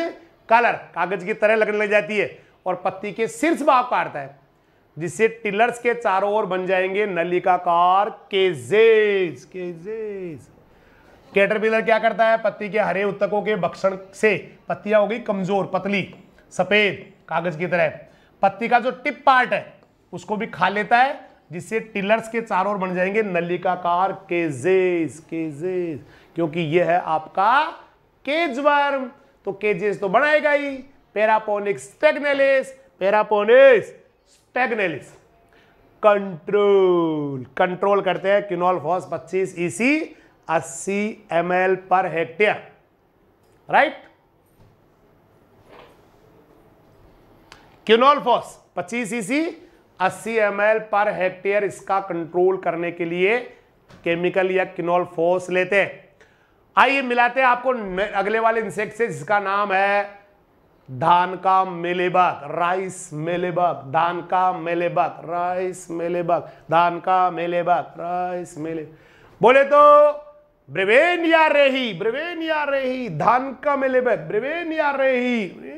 colour कागज की तरह लगने लग जाती है और पत्ती के शीर्ष भाग काटता है जिससे टिलर्स के चारों ओर बन जाएंगे नलिकाकार केजेज केजेज कैटरपिलर क्या करता है पत्ती के हरे उत्तकों के भक्षण से पत्तियां हो गई कमजोर पतली सफेद कागज की तरह पत्ती का जो टिप पार्ट है उसको भी खा लेता है जिससे टिलर्स के चारों ओर बन जाएंगे नलिकाकार केजेस केजेस क्योंकि यह है आपका केजवर्म तो केजेस तो बनाएगा ही पेरापोनिक स्टेगनेलिस पेरापोनिस स्टेगनेलिस कंट्रोल कंट्रोल करते हैं किनोल फॉस पच्चीस ईसी e अस्सी एम पर हेक्टेयर राइट किनोल फॉस पच्चीस ईसी e अस्सी एम पर हेक्टेयर इसका कंट्रोल करने के लिए केमिकल या किनोल फोर्स लेते हैं आइए मिलाते हैं आपको अगले वाले इंसेक्ट से जिसका नाम है धान का मेलेबग राइस मेलेबग धान का मेलेबग राइस मेलेबग धान का मेलेबग राइस मेले बोले तो ब्रिवेन या रेही ब्रिवेन या रेही धान का मेलेबग ब्रिवेन या रेही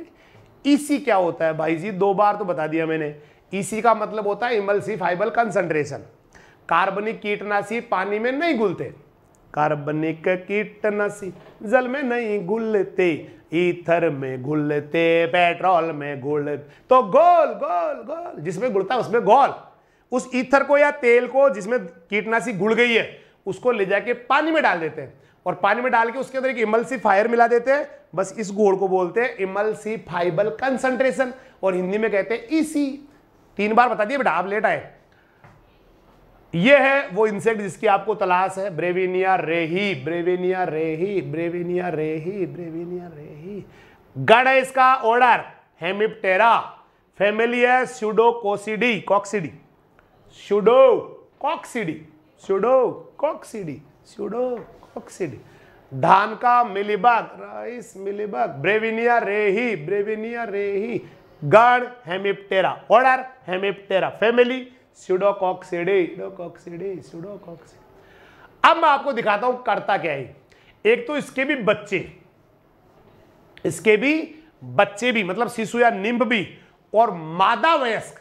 इसी क्या होता है भाई जी दो बार तो बता दिया मैंने ईसी e का मतलब होता है इमल्सी फाइबल कंसंट्रेशन कार्बनिक कीटनाशी पानी में नहीं घुलते कार्बनिक कीटनाशी जल में नहीं घुलते ईथर में घुलते पेट्रोल में घुल तो गोल गोल गोल जिसमें घुलता है उसमें गोल उस ईथर को या तेल को जिसमें कीटनाशी घुल गई है उसको ले जाके पानी में डाल देते हैं और पानी में डाल के उसके अंदर एक फायर मिला देते हैं बस इस घोल को बोलते हैं इमल्सीफाइबल कंसंट्रेशन और हिंदी में कहते हैं ईसी e तीन बार बता दिए बेटा आप लेट आए ये है वो इंसेक्ट जिसकी आपको तलाश है ब्रेविनिया रेही ब्रेविनिया रेही ब्रेविनिया रेही ब्रेविनिया रेही गढ़ है इसका ऑर्डर हेमिप्टेरा फैमिली है Pseudococcidae Coccidae Pseudococcidae Pseudococcidae Pseudococcidae धान का मिलीबाग राइस मिलीबाग ब्रेविनिया रेही ब्रेविनिया रेही गण हेमिप्टेरा ऑर्डर हेमिप्टेरा फैमिली अब मैं आपको दिखाता हूं करता क्या है एक तो इसके भी बच्चे इसके भी बच्चे भी मतलब शिशु या निम्ब भी और मादा वयस्क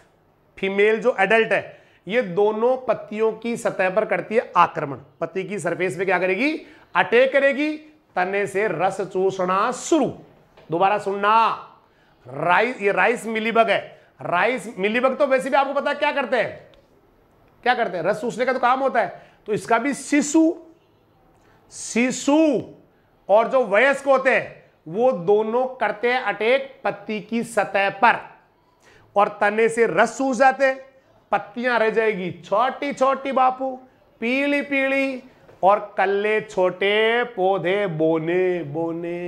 फीमेल जो एडल्ट है ये दोनों पत्तियों की सतह पर करती है आक्रमण पति की सरफेस पे क्या करेगी अटैक करेगी तने से रस चूसना शुरू दोबारा सुनना राइस ये राइस मिलीबग है राइस मिलीबग तो वैसे भी आपको पता है क्या करते हैं क्या करते हैं रस चूसने का तो काम होता है तो इसका भी शिशु शिशु और जो वयस्क होते हैं वो दोनों करते हैं अटैक पत्ती की सतह पर और तने से रस चूस जाते पत्तियां रह जाएगी छोटी छोटी बापू पीली पीली और कल्ले छोटे पौधे बोने बोने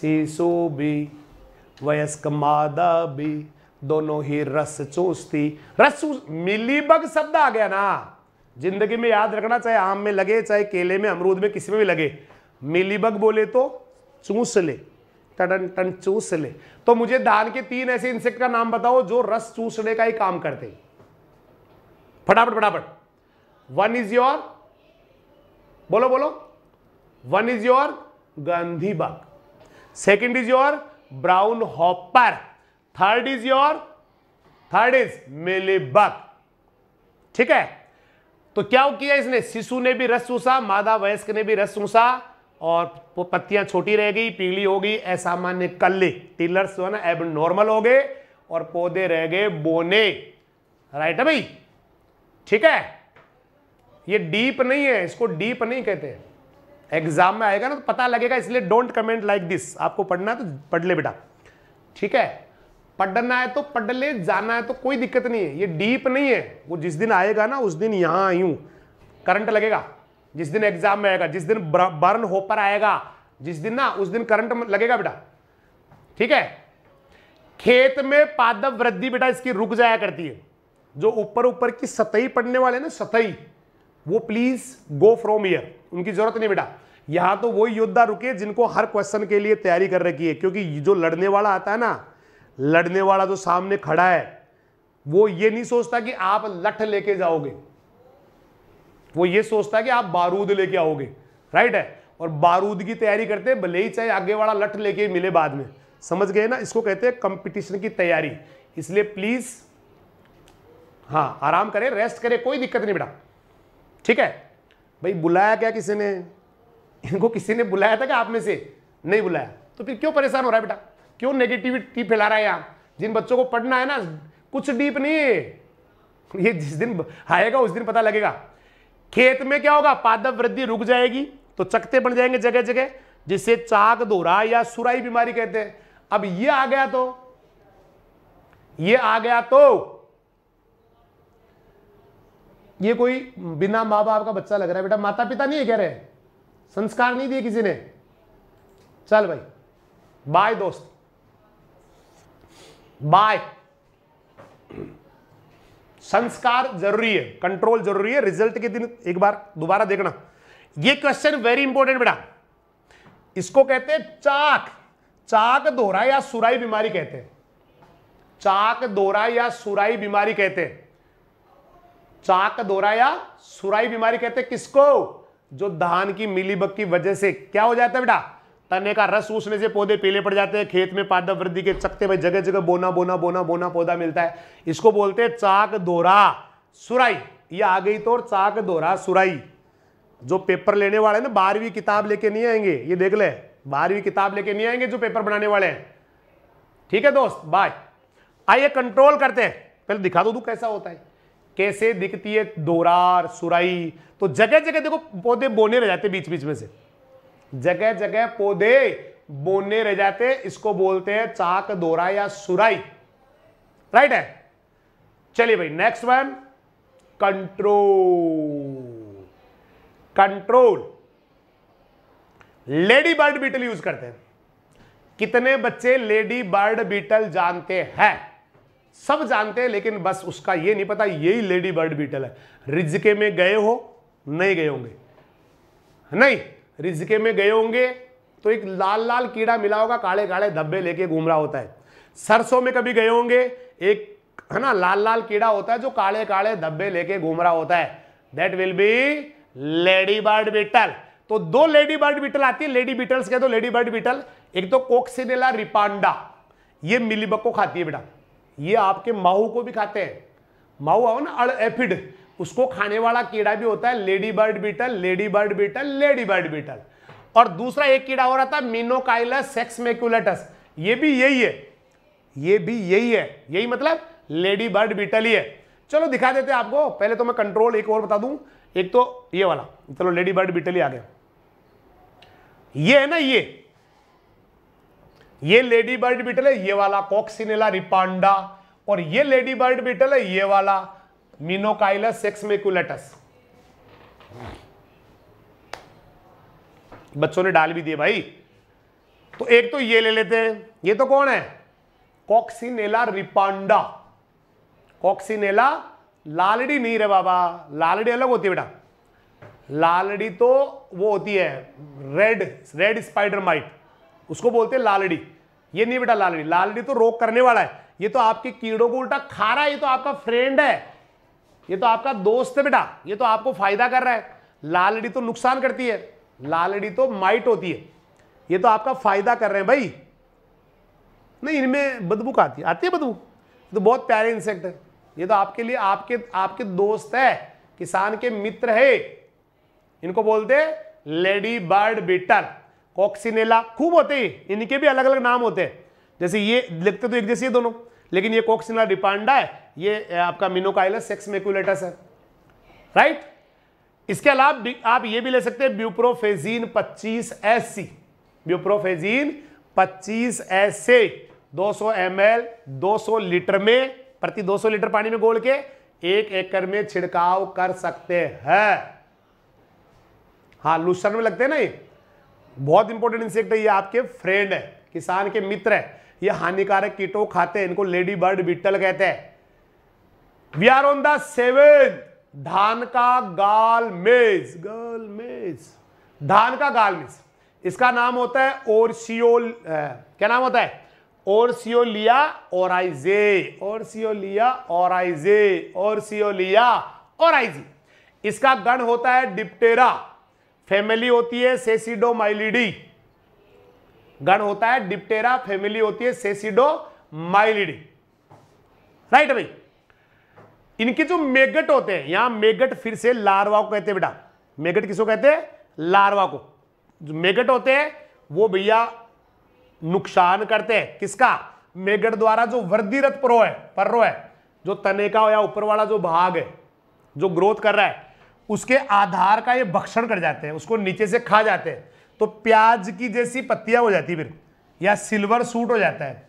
शिशु भी वयस्क मादा भी दोनों ही रस चूसती रस मिलीबग शब्द आ गया ना जिंदगी में याद रखना चाहे आम में लगे चाहे केले में अमरूद में किसी में भी लगे मिलीबग बोले तो चूस ले टन टन चूस ले तो मुझे धान के तीन ऐसे इंसेक्ट का नाम बताओ जो रस चूसने का ही काम करते फटाफट फटाफट वन इज योर बोलो बोलो one is your gandhi bug second is your brown hopper third is your third is mealybug ठीक है तो क्या किया इसने शिशु ने भी रस चूसा मादा वयस्क ने भी रस चूसा और वो पत्तियां छोटी रह गई पीली हो गई असामान्य कल्ले टिलर्स जो है ना एब नॉर्मल हो गए और पौधे रह गए बोने राइट है भाई ठीक है ये डीप नहीं है इसको डीप नहीं कहते हैं एग्जाम में आएगा ना तो पता लगेगा इसलिए डोंट कमेंट लाइक दिस आपको पढ़ना है तो पढ़ ले बेटा ठीक है पढ़ना है तो पढ़ ले जाना है तो कोई दिक्कत नहीं है ये डीप नहीं है वो जिस दिन आएगा ना उस दिन यहां आई करंट लगेगा जिस दिन एग्जाम में आएगा जिस दिन बर्न होपर आएगा जिस दिन ना उस दिन करंट लगेगा बेटा ठीक है खेत में पादप वृद्धि बेटा इसकी रुक जाया करती है जो ऊपर ऊपर की सतही पढ़ने वाले ना सतही वो प्लीज गो फ्रॉम ईयर उनकी जरूरत नहीं बेटा यहां तो वही योद्धा रुके जिनको हर क्वेश्चन के लिए तैयारी कर रखी है क्योंकि जो लड़ने वाला आता है ना लड़ने वाला जो सामने खड़ा है वो ये नहीं सोचता कि आप लठ लेके जाओगे वो ये सोचता है कि आप बारूद लेके आओगे राइट है और बारूद की तैयारी करते हैं भले ही चाहे आगे वाला लठ लेके मिले बाद में समझ गए ना इसको कहते हैं कंपटीशन की तैयारी इसलिए प्लीज हाँ आराम करें रेस्ट करें कोई दिक्कत नहीं बेटा ठीक है भाई बुलाया क्या किसी ने इनको किसी ने बुलाया था क्या आप में से नहीं बुलाया तो फिर क्यों परेशान हो रहा है बेटा क्यों नेगेटिविटी फैला रहा है यहाँ जिन बच्चों को पढ़ना है ना कुछ डीप नहीं है ये जिस दिन आएगा उस दिन पता लगेगा खेत में क्या होगा पादप वृद्धि रुक जाएगी तो चकते बन जाएंगे जगह जगह जिसे चाक दोरा या सुराई बीमारी कहते हैं अब ये आ गया तो ये आ गया तो ये कोई बिना माँ बाप का बच्चा लग रहा है बेटा माता पिता नहीं है कह रहे संस्कार नहीं दिए किसी ने चल भाई बाय दोस्त बाय संस्कार जरूरी है कंट्रोल जरूरी है रिजल्ट के दिन एक बार दोबारा देखना ये क्वेश्चन वेरी इंपॉर्टेंट बेटा इसको कहते हैं चाक चाक दोहरा या सुराई बीमारी कहते हैं चाक दोहरा या सुराई बीमारी कहते हैं चाक दौरा या सुराई बीमारी कहते हैं किसको जो धान की मिलीबग की वजह से क्या हो जाता है बेटा तने का रस उसने से पौधे पीले पड़ जाते हैं खेत में पादप वृद्धि के चकते में जगह जगह बोना बोना बोना बोना पौधा मिलता है इसको बोलते हैं चाक दोरा सुराई ये आ गई तो चाक दोरा सुराई जो पेपर लेने वाले ना बारहवीं किताब लेके नहीं आएंगे ये देख ले बारहवीं किताब लेके नहीं आएंगे जो पेपर बनाने वाले हैं ठीक है दोस्त बाय आइए कंट्रोल करते हैं पहले दिखा दो तू कैसा होता है कैसे दिखती है दोरार सुराई तो जगह जगह देखो पौधे बोने रह जाते बीच बीच में से जगह जगह पौधे बोने रह जाते इसको बोलते हैं चाक दोरा या सुराई राइट है चलिए भाई next one control control ladybird beetle use करते हैं कितने बच्चे लेडी बर्ड बीटल जानते हैं सब जानते हैं लेकिन बस उसका ये नहीं पता यही लेडी बर्ड बीटल है रिजके में गए हो नहीं गए होंगे नहीं रिजके में गए होंगे तो एक लाल लाल कीड़ा मिला होगा काले काले धब्बे लेके घूम रहा होता है सरसों में कभी गए होंगे एक है ना लाल लाल कीड़ा होता है जो काले काले धब्बे लेके घूम रहा होता है that will be ladybird beetle तो दो लेडी बर्ड बीटल आती है लेडी बीटल्स के दो लेडी बर्ड बीटल एक तो कोक्सिनेला रिपांडा ये मिलीबग को खाती है बेटा ये आपके माहू को भी खाते हैं माहू आओ ना अड़ एफिड उसको खाने वाला कीड़ा भी होता है ladybird beetle ladybird beetle ladybird beetle और दूसरा एक कीड़ा हो रहा था मीनोकाइलस सेक्स मेक्यूलेटस ये भी यही है ये भी यही है यही मतलब लेडी बर्ड बीटल ही है चलो दिखा देते हैं आपको पहले तो मैं कंट्रोल एक और बता दूं एक तो ये वाला चलो लेडी बर्ड बीटल ही आ गया ये है ना ये ये लेडी बर्ड बीटल है ये वाला कॉक्सिनेला रिपांडा और ये लेडी बर्ड बीटल है ये वाला मिनोकाइलस सेक्समेकुलेटस बच्चों ने डाल भी दिए भाई तो एक तो ये ले लेते हैं ये तो कौन है कॉक्सीनेला रिपांडा कॉक्सीनेला लालड़ी नहीं रे बाबा लालड़ी अलग होती है बेटा लालड़ी तो वो होती है रेड रेड स्पाइडर माइट उसको बोलते हैं लालड़ी ये नहीं बेटा लालड़ी लालड़ी तो रोग करने वाला है ये तो आपके कीड़ों को उल्टा खा रहा है ये तो आपका फ्रेंड है ये तो आपका दोस्त है बेटा ये तो आपको फायदा कर रहा है लालड़ी तो नुकसान करती है लालड़ी तो माइट होती है ये तो आपका फायदा कर रहे हैं भाई नहीं इनमें बदबू आती है आती है बदबू तो बहुत प्यारे इंसेक्ट है ये तो आपके लिए आपके आपके दोस्त है किसान के मित्र है इनको बोलते लेडी बर्ड बिटर कॉक्सिनेला खूब होते हैं इनके भी अलग अलग नाम होते हैं जैसे ये लिखते तो एक जैसे दोनों लेकिन ये कोक्सिनला डिपांडा है ये आपका मिनोकाइलस सेक्स मेकुलेटस है राइट इसके अलावा आप ये भी ले सकते हैं ब्यूप्रोफेजीन पच्चीस एस सी ब्यूप्रोफेजीन पच्चीस एस से 200 एमएल 200 लीटर में प्रति 200 लीटर पानी में गोल के एक एकड़ में छिड़काव कर सकते हैं हाँ लूसर में लगते हैं ना ये बहुत इंपॉर्टेंट इंसेक्ट है ये आपके फ्रेंड है किसान के मित्र है ये हानिकारक कीटो खाते हैं इनको लेडी बर्ड बिट्टल कहते हैं we are on the seven धान का गाल मेज गल मेज धान का गाल मेज इसका नाम होता है ओरसियोल क्या नाम होता है ओरसियोलिया ओराइजे ओरसियोलिया ओराइजे ओरसियोलिया ओराइजी इसका गण होता है डिप्टेरा फैमिली होती है माइलिडी गण होता है डिप्टेरा फैमिली होती है माइलिडी राइट भाई इनके जो मेगट होते हैं यहां मेगट फिर से लार्वा को कहते हैं बेटा मेगट किसको कहते हैं लार्वा को जो मेगट होते हैं वो भैया नुकसान करते हैं किसका मेगट द्वारा जो वर्दीरत परो है पर्रो है जो तने का या ऊपर वाला जो भाग है जो ग्रोथ कर रहा है उसके आधार का ये भक्षण कर जाते हैं उसको नीचे से खा जाते हैं तो प्याज की जैसी पत्तियां हो जाती फिर या सिल्वर सूट हो जाता है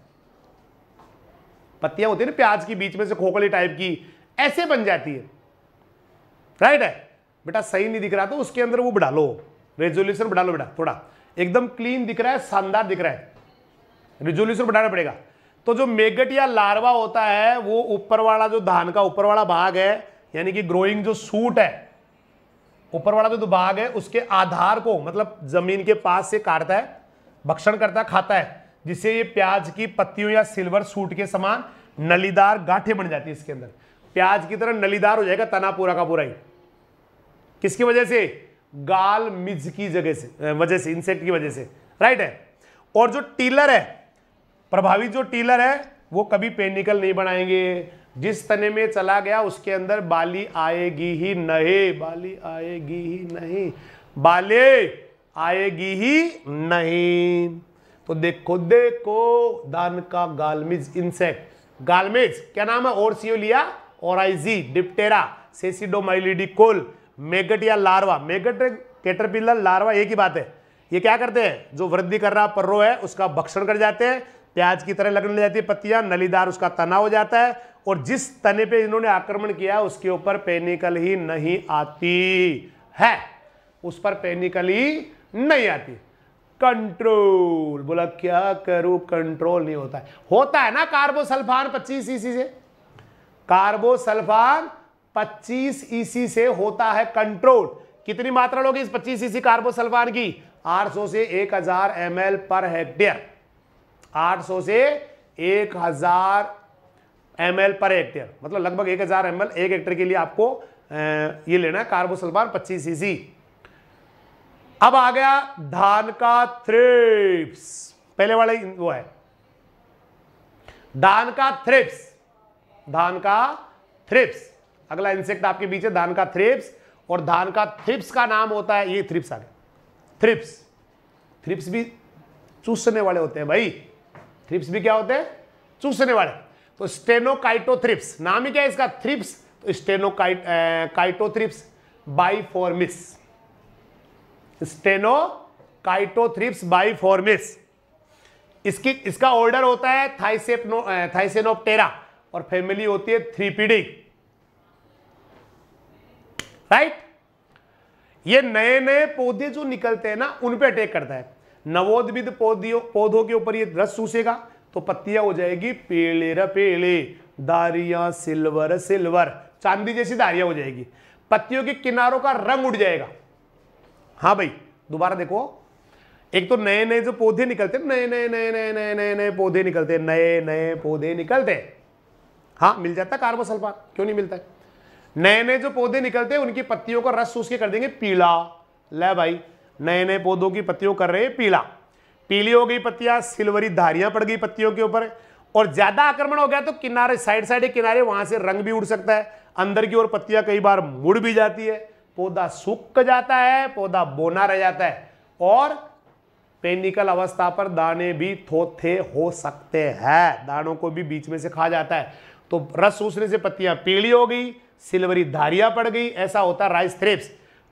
पत्तियां होती है ना प्याज की बीच में से खोखली टाइप की ऐसे बन जाती है राइट है बेटा सही नहीं दिख रहा तो उसके अंदर वो बढ़ा लो रेजोल्यूशन बढ़ा लो बेटा थोड़ा एकदम क्लीन दिख रहा है शानदार दिख रहा है रेजोल्यूशन बढ़ाना पड़ेगा तो जो मेगट या लार्वा होता है वो ऊपर वाला जो धान का ऊपर वाला भाग है यानी कि ग्रोइंग जो सूट है ऊपर वाला जो तो भाग है उसके आधार को मतलब जमीन के पास से काटता है भक्षण करता है खाता है जिससे ये प्याज की पत्तियों या सिल्वर सूट के समान नलीदार गाठे बन जाती है इसके अंदर प्याज की तरह नलीदार हो जाएगा तना पूरा का पूरा ही किसकी वजह से गाल मिज की जगह से वजह से इंसेक्ट की वजह से राइट है और जो टीलर है प्रभावित जो टीलर है वो कभी पेनिकल नहीं बनाएंगे जिस तने में चला गया उसके अंदर बाली आएगी ही नहीं बाली आएगी ही नहीं बाले आएगी ही नहीं तो देखो देखो दान का गालमिज इंसेक्ट गालमिज क्या नाम है लिया ओराइजी डिप्टेरा सेसिडोमाइलिडिकोल मेगट या लार्वा मेगट कैटरपिलर लार्वा एक ही बात है ये क्या करते हैं जो वृद्धि कर रहा पर्रो है उसका भक्षण कर जाते हैं प्याज की तरह लगने लग जाती है पत्तियां नलीदार उसका तना हो जाता है और जिस तने पे इन्होंने आक्रमण किया उसके ऊपर पेनिकल ही नहीं आती है उस पर पेनिकल ही नहीं आती कंट्रोल बोला क्या करूं कंट्रोल नहीं होता है होता है ना कार्बोसल्फान 25 ईसी से कार्बोसल्फान 25 ईसी से होता है कंट्रोल कितनी मात्रा लोगे इस 25 ईसी कार्बोसल्फान की 800 से 1000 हजार पर हेक्टेयर 800 से 1000 एम पर हेक्टेयर मतलब लगभग एक हज़ार एम एक हेक्टेयर के लिए आपको ये लेना है कार्बोसल्फान पच्चीस सीसी अब आ गया धान का थ्रिप्स पहले वाले वो है धान का थ्रिप्स धान का थ्रिप्स अगला इंसेक्ट आपके बीच है धान का थ्रिप्स और धान का थ्रिप्स का नाम होता है ये थ्रिप्स आ गया थ्रिप्स थ्रिप्स भी चूसने वाले होते हैं भाई थ्रिप्स भी क्या होते हैं चूसने वाले तो स्टेनोकाइटोथ्रिप्स नाम ही क्या है इसका थ्रिप्स तो काइटोथ्रिप्स बाइफॉर्मिस स्टेनोकाइटोथ्रिप्स बाइफॉर्मिस इसकी इसका ऑर्डर होता है थाइसेपनो थाइसेनोप्टेरा और फैमिली होती है थ्रीपीडी राइट ये नए नए पौधे जो निकलते हैं ना उन पे अटैक करता है नवोद्भिद पौधियों पौधों के ऊपर ये रस चूसेगा तो पत्तियां हो जाएगी पेले र पेले दारिया सिल्वर सिल्वर चांदी जैसी दारियां हो जाएगी पत्तियों के किनारों का रंग उड़ जाएगा हाँ भाई दोबारा देखो एक तो नए नए जो पौधे निकलते नए नए नए नए नए नए नए पौधे निकलते नए नए पौधे निकलते हाँ मिल जाता कार्बो सल्फा क्यों नहीं मिलता नए नए जो पौधे निकलते हैं उनकी पत्तियों का रस सूस के कर देंगे पीला ले भाई नए नए पौधों की पत्तियों कर रहे हैं पीला पीली हो गई पत्तियां सिल्वरी धारियां पड़ गई पत्तियों के ऊपर और ज्यादा आक्रमण हो गया तो किनारे साइड साइड के किनारे वहां से रंग भी उड़ सकता है अंदर की ओर पत्तियां कई बार मुड़ भी जाती है पौधा सूख जाता है पौधा बोना रह जाता है और पेनिकल अवस्था पर दाने भी थोथे हो सकते हैं दानों को भी बीच में से खा जाता है तो रस सूसने से पत्तियां पीली हो गई सिल्वरी धारियां पड़ गई ऐसा होता है राइस थ्रिप्स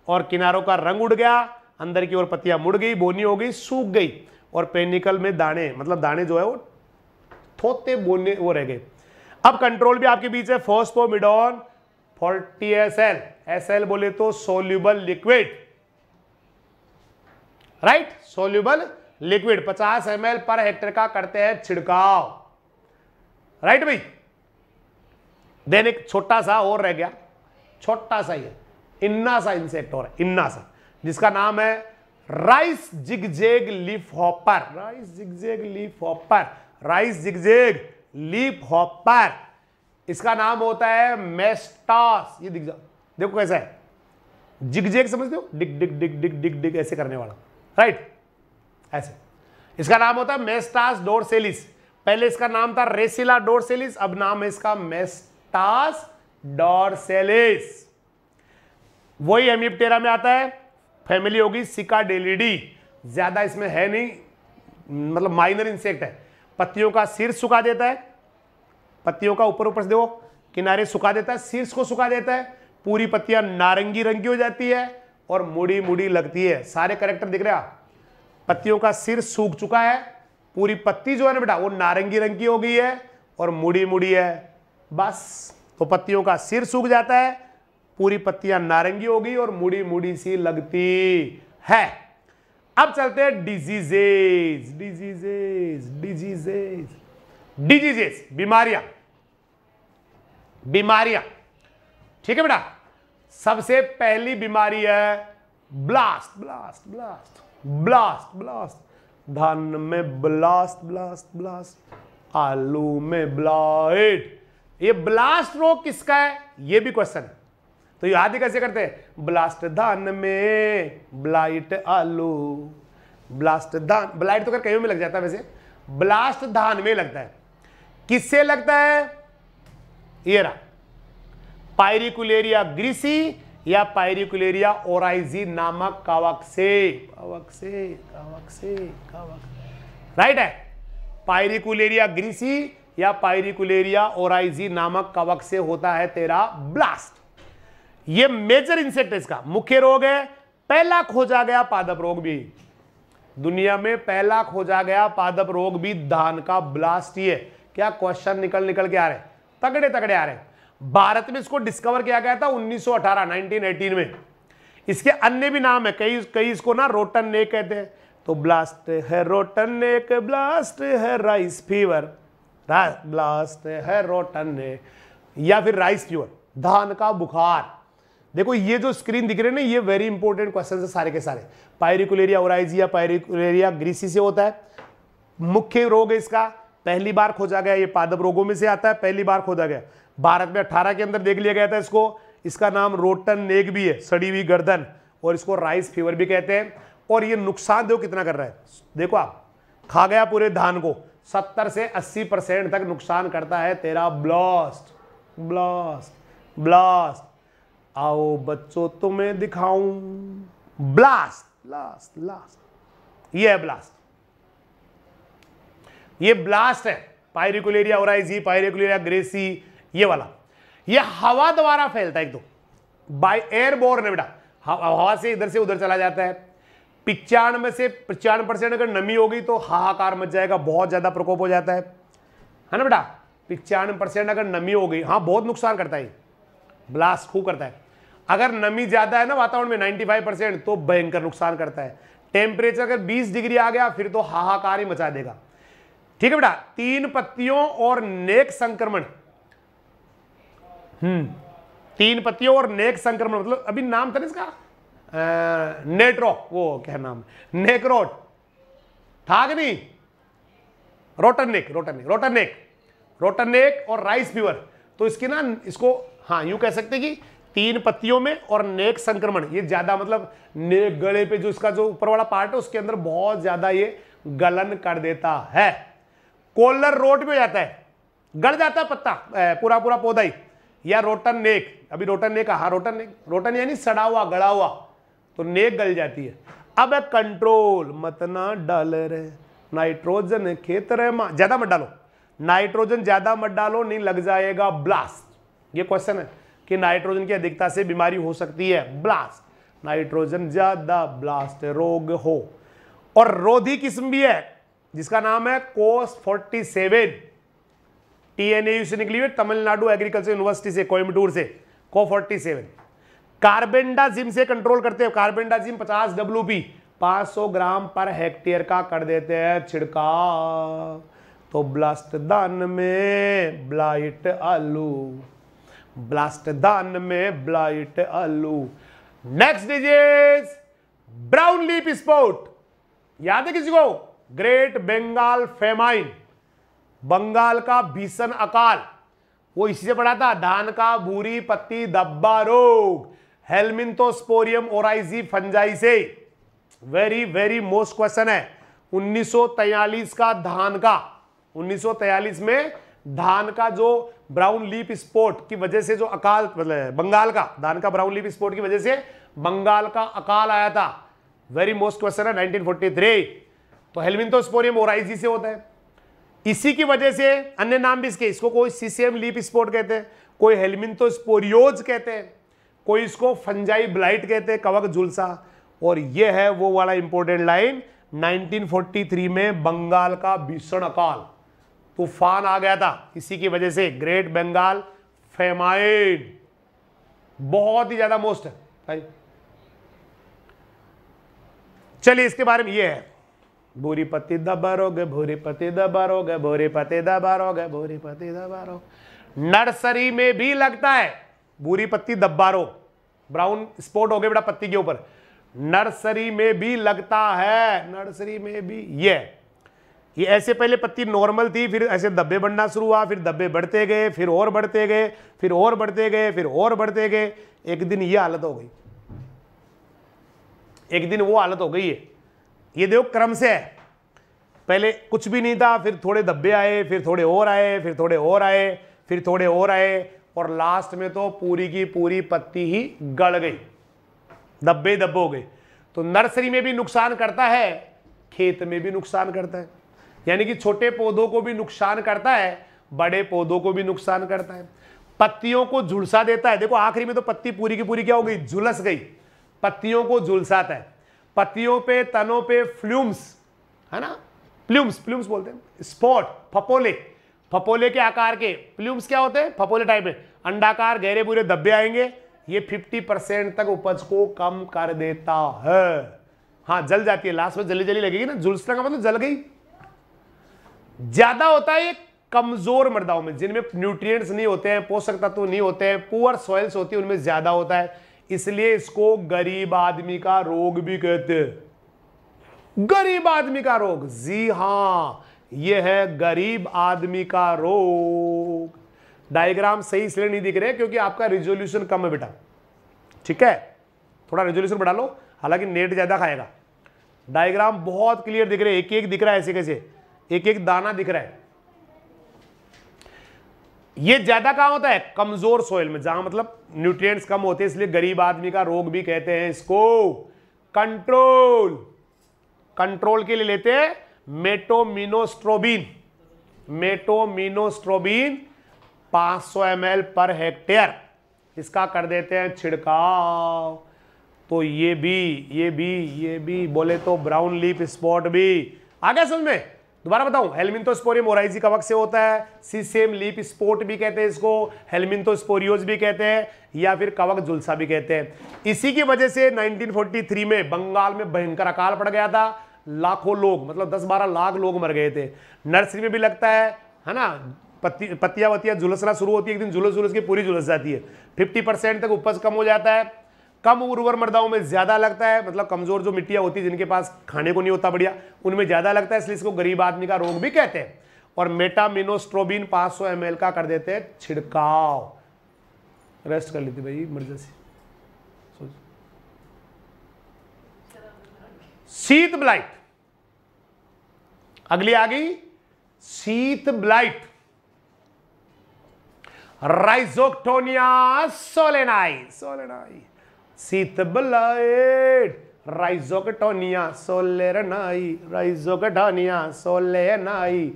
और किनारों का रंग उड़ गया अंदर की ओर पत्तियां मुड़ गई बोनी हो गई सूख गई और पेनिकल में दाने मतलब दाने जो है वो थोते बोने वो रह गए अब कंट्रोल भी आपके बीच है phosphamidon forty S L S L बोले तो soluble liquid right soluble liquid 50 M पर हेक्टर का करते हैं छिड़काव राइट भाई देन एक छोटा सा और रह गया छोटा सा ही है इन्ना सा इंसेक्ट और इन्ना सा जिसका नाम है rice zigzag leafhopper rice zigzag leafhopper rice zigzag leafhopper इसका नाम होता है मेस्टॉस ये दिख जा देखो कैसा है जिगजेग समझते हो डिग डिग डिग डिग डिग डिग ऐसे करने वाला राइट ऐसे इसका नाम होता है मेस्टास डोरसेलिस पहले इसका नाम था रेसिला डोरसेलिस अब नाम है इसका मेस्टास डोरसेलिस वही हेमिप्टेरा में आता है फैमिली होगी सिका डेलीडी ज़्यादा इसमें है नहीं मतलब माइनर इंसेक्ट है पत्तियों का सिर सुखा देता है पत्तियों का ऊपर ऊपर से देखो किनारे सुखा देता है शीर्ष को सुखा देता है पूरी पत्तियां नारंगी रंग की हो जाती है और मुड़ी मुड़ी लगती है सारे करेक्टर दिख रहे आप पत्तियों का सिर सूख चुका है पूरी पत्ती जो है ना बेटा वो नारंगी रंग की हो गई है और मुड़ी मुड़ी है बस तो पत्तियों का सिर सूख जाता है पूरी पत्तियां नारंगी होगी और मुड़ी मुड़ी सी लगती है अब चलते हैं डिजीजेज डिजीजेज डिजीजेज डिजीजेज बीमारियां बीमारियां ठीक है बेटा सबसे पहली बीमारी है blast blast blast blast blast धान में ब्लास्ट ब्लास्ट ब्लास्ट आलू में ब्लाइट ये ब्लास्ट रोग किसका है ये भी क्वेश्चन है तो याद ही कैसे करते ब्लास्ट धान में ब्लाइट आलू ब्लास्ट धान ब्लाइट तो कर कहीं में लग जाता है वैसे ब्लास्ट धान में लगता है किससे लगता है ये रहा पायरिकुलेरिया ग्रीसी या पायरिकुलेरिया ओराइजी नामक कावक से कावक से कावक से कावक राइट है पायरिकुलेरिया ग्रीसी या पायरिकुलेरिया ओराइजी नामक कवक से होता है तेरा ब्लास्ट ये मेजर इंसेक्ट इसका मुख्य रोग है पहला खोजा गया पादप रोग भी दुनिया में पहला खोजा गया पादप रोग भी धान का ब्लास्ट ही है क्या क्वेश्चन निकल निकल के आ रहे तगड़े तगड़े आ रहे भारत में इसको डिस्कवर किया गया था 1918 1918 में इसके अन्य भी नाम है कई कई इसको ना रोटन नेक कहते हैं तो ब्लास्ट है रोटन नेक ब्लास्ट है राइस फीवर ब्लास्ट है रोटन नेक या फिर राइस फीवर धान का बुखार देखो ये जो स्क्रीन दिख रहे हैं ना ये वेरी इंपॉर्टेंट क्वेश्चन है सारे के सारे पायरिकुलेरिया ओराइजिया पायरिकुलेरिया ग्रीसी से होता है मुख्य रोग है इसका पहली बार खोजा गया ये पादप रोगों में से आता है पहली बार खोजा गया भारत में अठारह के अंदर देख लिया गया था इसको इसका नाम रोटन नेग भी है सड़ी हुई गर्दन और इसको राइस फीवर भी कहते हैं और ये नुकसान देखो कितना कर रहा है देखो आप खा गया पूरे धान को 70 से 80 परसेंट तक नुकसान करता है तेरा ब्लास्ट ब्लास्ट ब्लास्ट आओ बच्चों तुम्हें दिखाऊं ब्लास्ट ब्लास्ट ब्लास्ट ये है ब्लास्ट ये ब्लास्ट है पायरिकुलेरिया ओराइजी पायरिकुलेरिया ग्रेसी ये वाला ये हवा द्वारा फैलता है एक तो बाय बोर है बेटा हवा से इधर से उधर चला जाता है पिचानवे से पचानवे परसेंट अगर नमी होगी तो हाहाकार मच जाएगा बहुत ज्यादा प्रकोप हो जाता है है ना बेटा पिचानवे परसेंट अगर नमी हो गई हाँ बहुत नुकसान करता है ब्लास्ट खूब करता है अगर नमी ज़्यादा है ना वातावरण में 95 परसेंट तो भयंकर नुकसान करता है टेम्परेचर अगर 20 डिग्री आ गया फिर तो हाहाकार ही मचा देगा ठीक है बेटा तीन पत्तियों और नेक संक्रमण हम्म तीन पत्तियों और नेक संक्रमण मतलब अभी नाम था ना इसका आ, नेट्रो वो क्या नाम नेकरोट था कि नहीं rotten neck rotten neck rotten neck rotten neck और राइस फीवर तो इसके ना इसको हाँ यू कह सकते कि तीन पत्तियों में और नेक संक्रमण ये ज्यादा मतलब नेक गले पे जो इसका जो ऊपर वाला पार्ट है उसके अंदर बहुत ज्यादा ये गलन कर देता है कोलर रोट में जाता है गड़ जाता है पत्ता पूरा पूरा पौधा ही या रोटन नेक अभी रोटन नेक हा रोटन नेक रोटन यानी सड़ा हुआ गड़ा हुआ तो नेक गल जाती है अब है कंट्रोल मतना डाल रहे नाइट्रोजन खेत रहे ज्यादा मत डालो नाइट्रोजन ज्यादा मत डालो नहीं लग जाएगा ब्लास्ट ये क्वेश्चन है कि नाइट्रोजन की अधिकता से बीमारी हो सकती है ब्लास्ट नाइट्रोजन ज्यादा ब्लास्ट रोग हो और रोधी किस्म भी है जिसका नाम है कोस 47 टीएनएयू से निकली हुई तमिलनाडु एग्रीकल्चर यूनिवर्सिटी से कोयमटूर से को 47 कार्बेंडाजिम से कंट्रोल करते हैं कार्बेंडाजिम 50 डब्ल्यूपी 500 ग्राम पर हेक्टेयर का कर देते हैं छिड़काव तो ब्लास्ट दान में ब्लाइट आलू ब्लास्ट दान में ब्लाइट आलू next disease brown leaf spot याद है किसी को ग्रेट बंगाल फेमाइन बंगाल का भीषण अकाल वो इसी से पढ़ा था धान का भूरी पत्ती दब्बा रोग हेलमिंथोस्पोरियम ओराइजी फंजाई से वेरी वेरी मोस्ट क्वेश्चन है 1943 का धान का 1943 में धान का जो ब्राउन लीप स्पोर्ट की वजह से जो अकाल मतलब बंगाल का धान का ब्राउन लीप स्पोर्ट की वजह से बंगाल का अकाल आया था वेरी मोस्ट क्वेश्चन है 1943 तो स्पोरियम ओराइजी से होता है इसी की वजह से अन्य नाम भी इसके इसको कोई सीसीएम लीप स्पोर्ट कहते हैं कोई स्पोरियोज कहते हैं कोई इसको फंजाई ब्लाइट कहते हैं कवक झुलसा और यह है वो वाला इंपॉर्टेंट लाइन नाइनटीन में बंगाल का भीषण अकाल तूफान आ गया था इसी की वजह से ग्रेट बंगाल फेमाइन बहुत ही ज़्यादा मोस्ट है भाई चलिए इसके बारे में ये है भूरी पत्ती दबारोगे भूरी पति दबारोगे भूरी पति दबारोगे भूरी पति दबारो नर्सरी में भी लगता है भूरी पत्ती दब्बारो ब्राउन स्पॉट हो गए बेटा पत्ती के ऊपर नर्सरी में भी लगता है नर्सरी में भी ये ये ऐसे पहले पत्ती नॉर्मल थी फिर ऐसे धब्बे बढ़ना शुरू हुआ फिर दब्बे बढ़ते गए फिर और बढ़ते गए फिर और बढ़ते गए फिर और बढ़ते गए एक दिन ये हालत हो गई एक दिन वो हालत हो गई है ये देखो क्रम से है पहले कुछ भी नहीं था फिर थोड़े धब्बे आए फिर थोड़े और आए फिर थोड़े और आए फिर थोड़े और आए और लास्ट में तो पूरी की पूरी पत्ती ही गड़ गई धब्बे दब्बे हो गए तो नर्सरी में भी नुकसान करता है खेत में भी नुकसान करता है यानी कि छोटे पौधों को भी नुकसान करता है बड़े पौधों को भी नुकसान करता है पत्तियों को झुलसा देता है देखो आखिरी में तो पत्ती पूरी की पूरी क्या हो गई झुलस गई पत्तियों को झुलसाता है पत्तियों पे तनों पे फ्लूम्स है ना प्लूम्स प्लूम्स बोलते हैं स्पॉट फपोले फपोले के आकार के प्लूम्स क्या होते हैं फपोले टाइप में अंडाकार गहरे बुरे धब्बे आएंगे ये 50 परसेंट तक उपज को कम कर देता है हाँ जल जाती है लास्ट में जली जली लगेगी ना झुलसना का मतलब जल गई ज्यादा होता है कमजोर मृदाओं में जिनमें न्यूट्रिएंट्स नहीं होते हैं पोषक तत्व नहीं होते हैं पुअर सॉइल्स होती है उनमें ज्यादा होता है इसलिए इसको गरीब आदमी का रोग भी कहते हैं गरीब आदमी का रोग जी हां यह है गरीब आदमी का रोग डायग्राम सही इसलिए नहीं दिख रहे क्योंकि आपका रिजोल्यूशन कम है बेटा ठीक है थोड़ा रेजोल्यूशन बढ़ा लो हालांकि नेट ज़्यादा खाएगा डायग्राम बहुत क्लियर दिख रहे एक एक दिख रहा है ऐसे कैसे एक एक दाना दिख रहा है ये ज्यादा कहां होता है कमजोर सोयल में जहां मतलब न्यूट्रिएंट्स कम होते हैं इसलिए गरीब आदमी का रोग भी कहते हैं इसको कंट्रोल कंट्रोल के लिए लेते हैं मेटोमिनोस्ट्रोबिन मेटोमिनोस्ट्रोबिन 500 सौ पर हेक्टेयर इसका कर देते हैं छिड़काव तो ये भी ये भी ये भी बोले तो ब्राउन लीप स्पॉट भी आ गया समझ में दोबारा बताऊं हेलमिंथोस्पोरियम ओराइजी कवक से होता है सीसेम लीप स्पोर्ट भी कहते हैं इसको हेलमिंथोस्पोरियोज भी कहते हैं या फिर कवक जुलसा भी कहते हैं इसी की वजह से 1943 में बंगाल में भयंकर अकाल पड़ गया था लाखों लोग मतलब 10-12 लाख लोग मर गए थे नर्सरी में भी लगता है है ना पत्ती पत्तियां वत्तियां झुलसना शुरू होती है एक दिन झुलस जुलस की पूरी झुलस जाती है फिफ्टी तक उपज कम हो जाता है कम उर्वर मृदाओं में ज्यादा लगता है मतलब कमजोर जो मिट्टियां होती है जिनके पास खाने को नहीं होता बढ़िया उनमें ज्यादा लगता है इसलिए इसको गरीब आदमी का रोग भी कहते हैं और मेटामिनोस्ट्रोबिन 500 ml का कर देते हैं छिड़काव रेस्ट कर लेते भाई इमरजेंसी शीत ब्लाइट अगली आ गई sheath blight Rhizoctonia solani solani sheath blight rhizo solani सोले नाई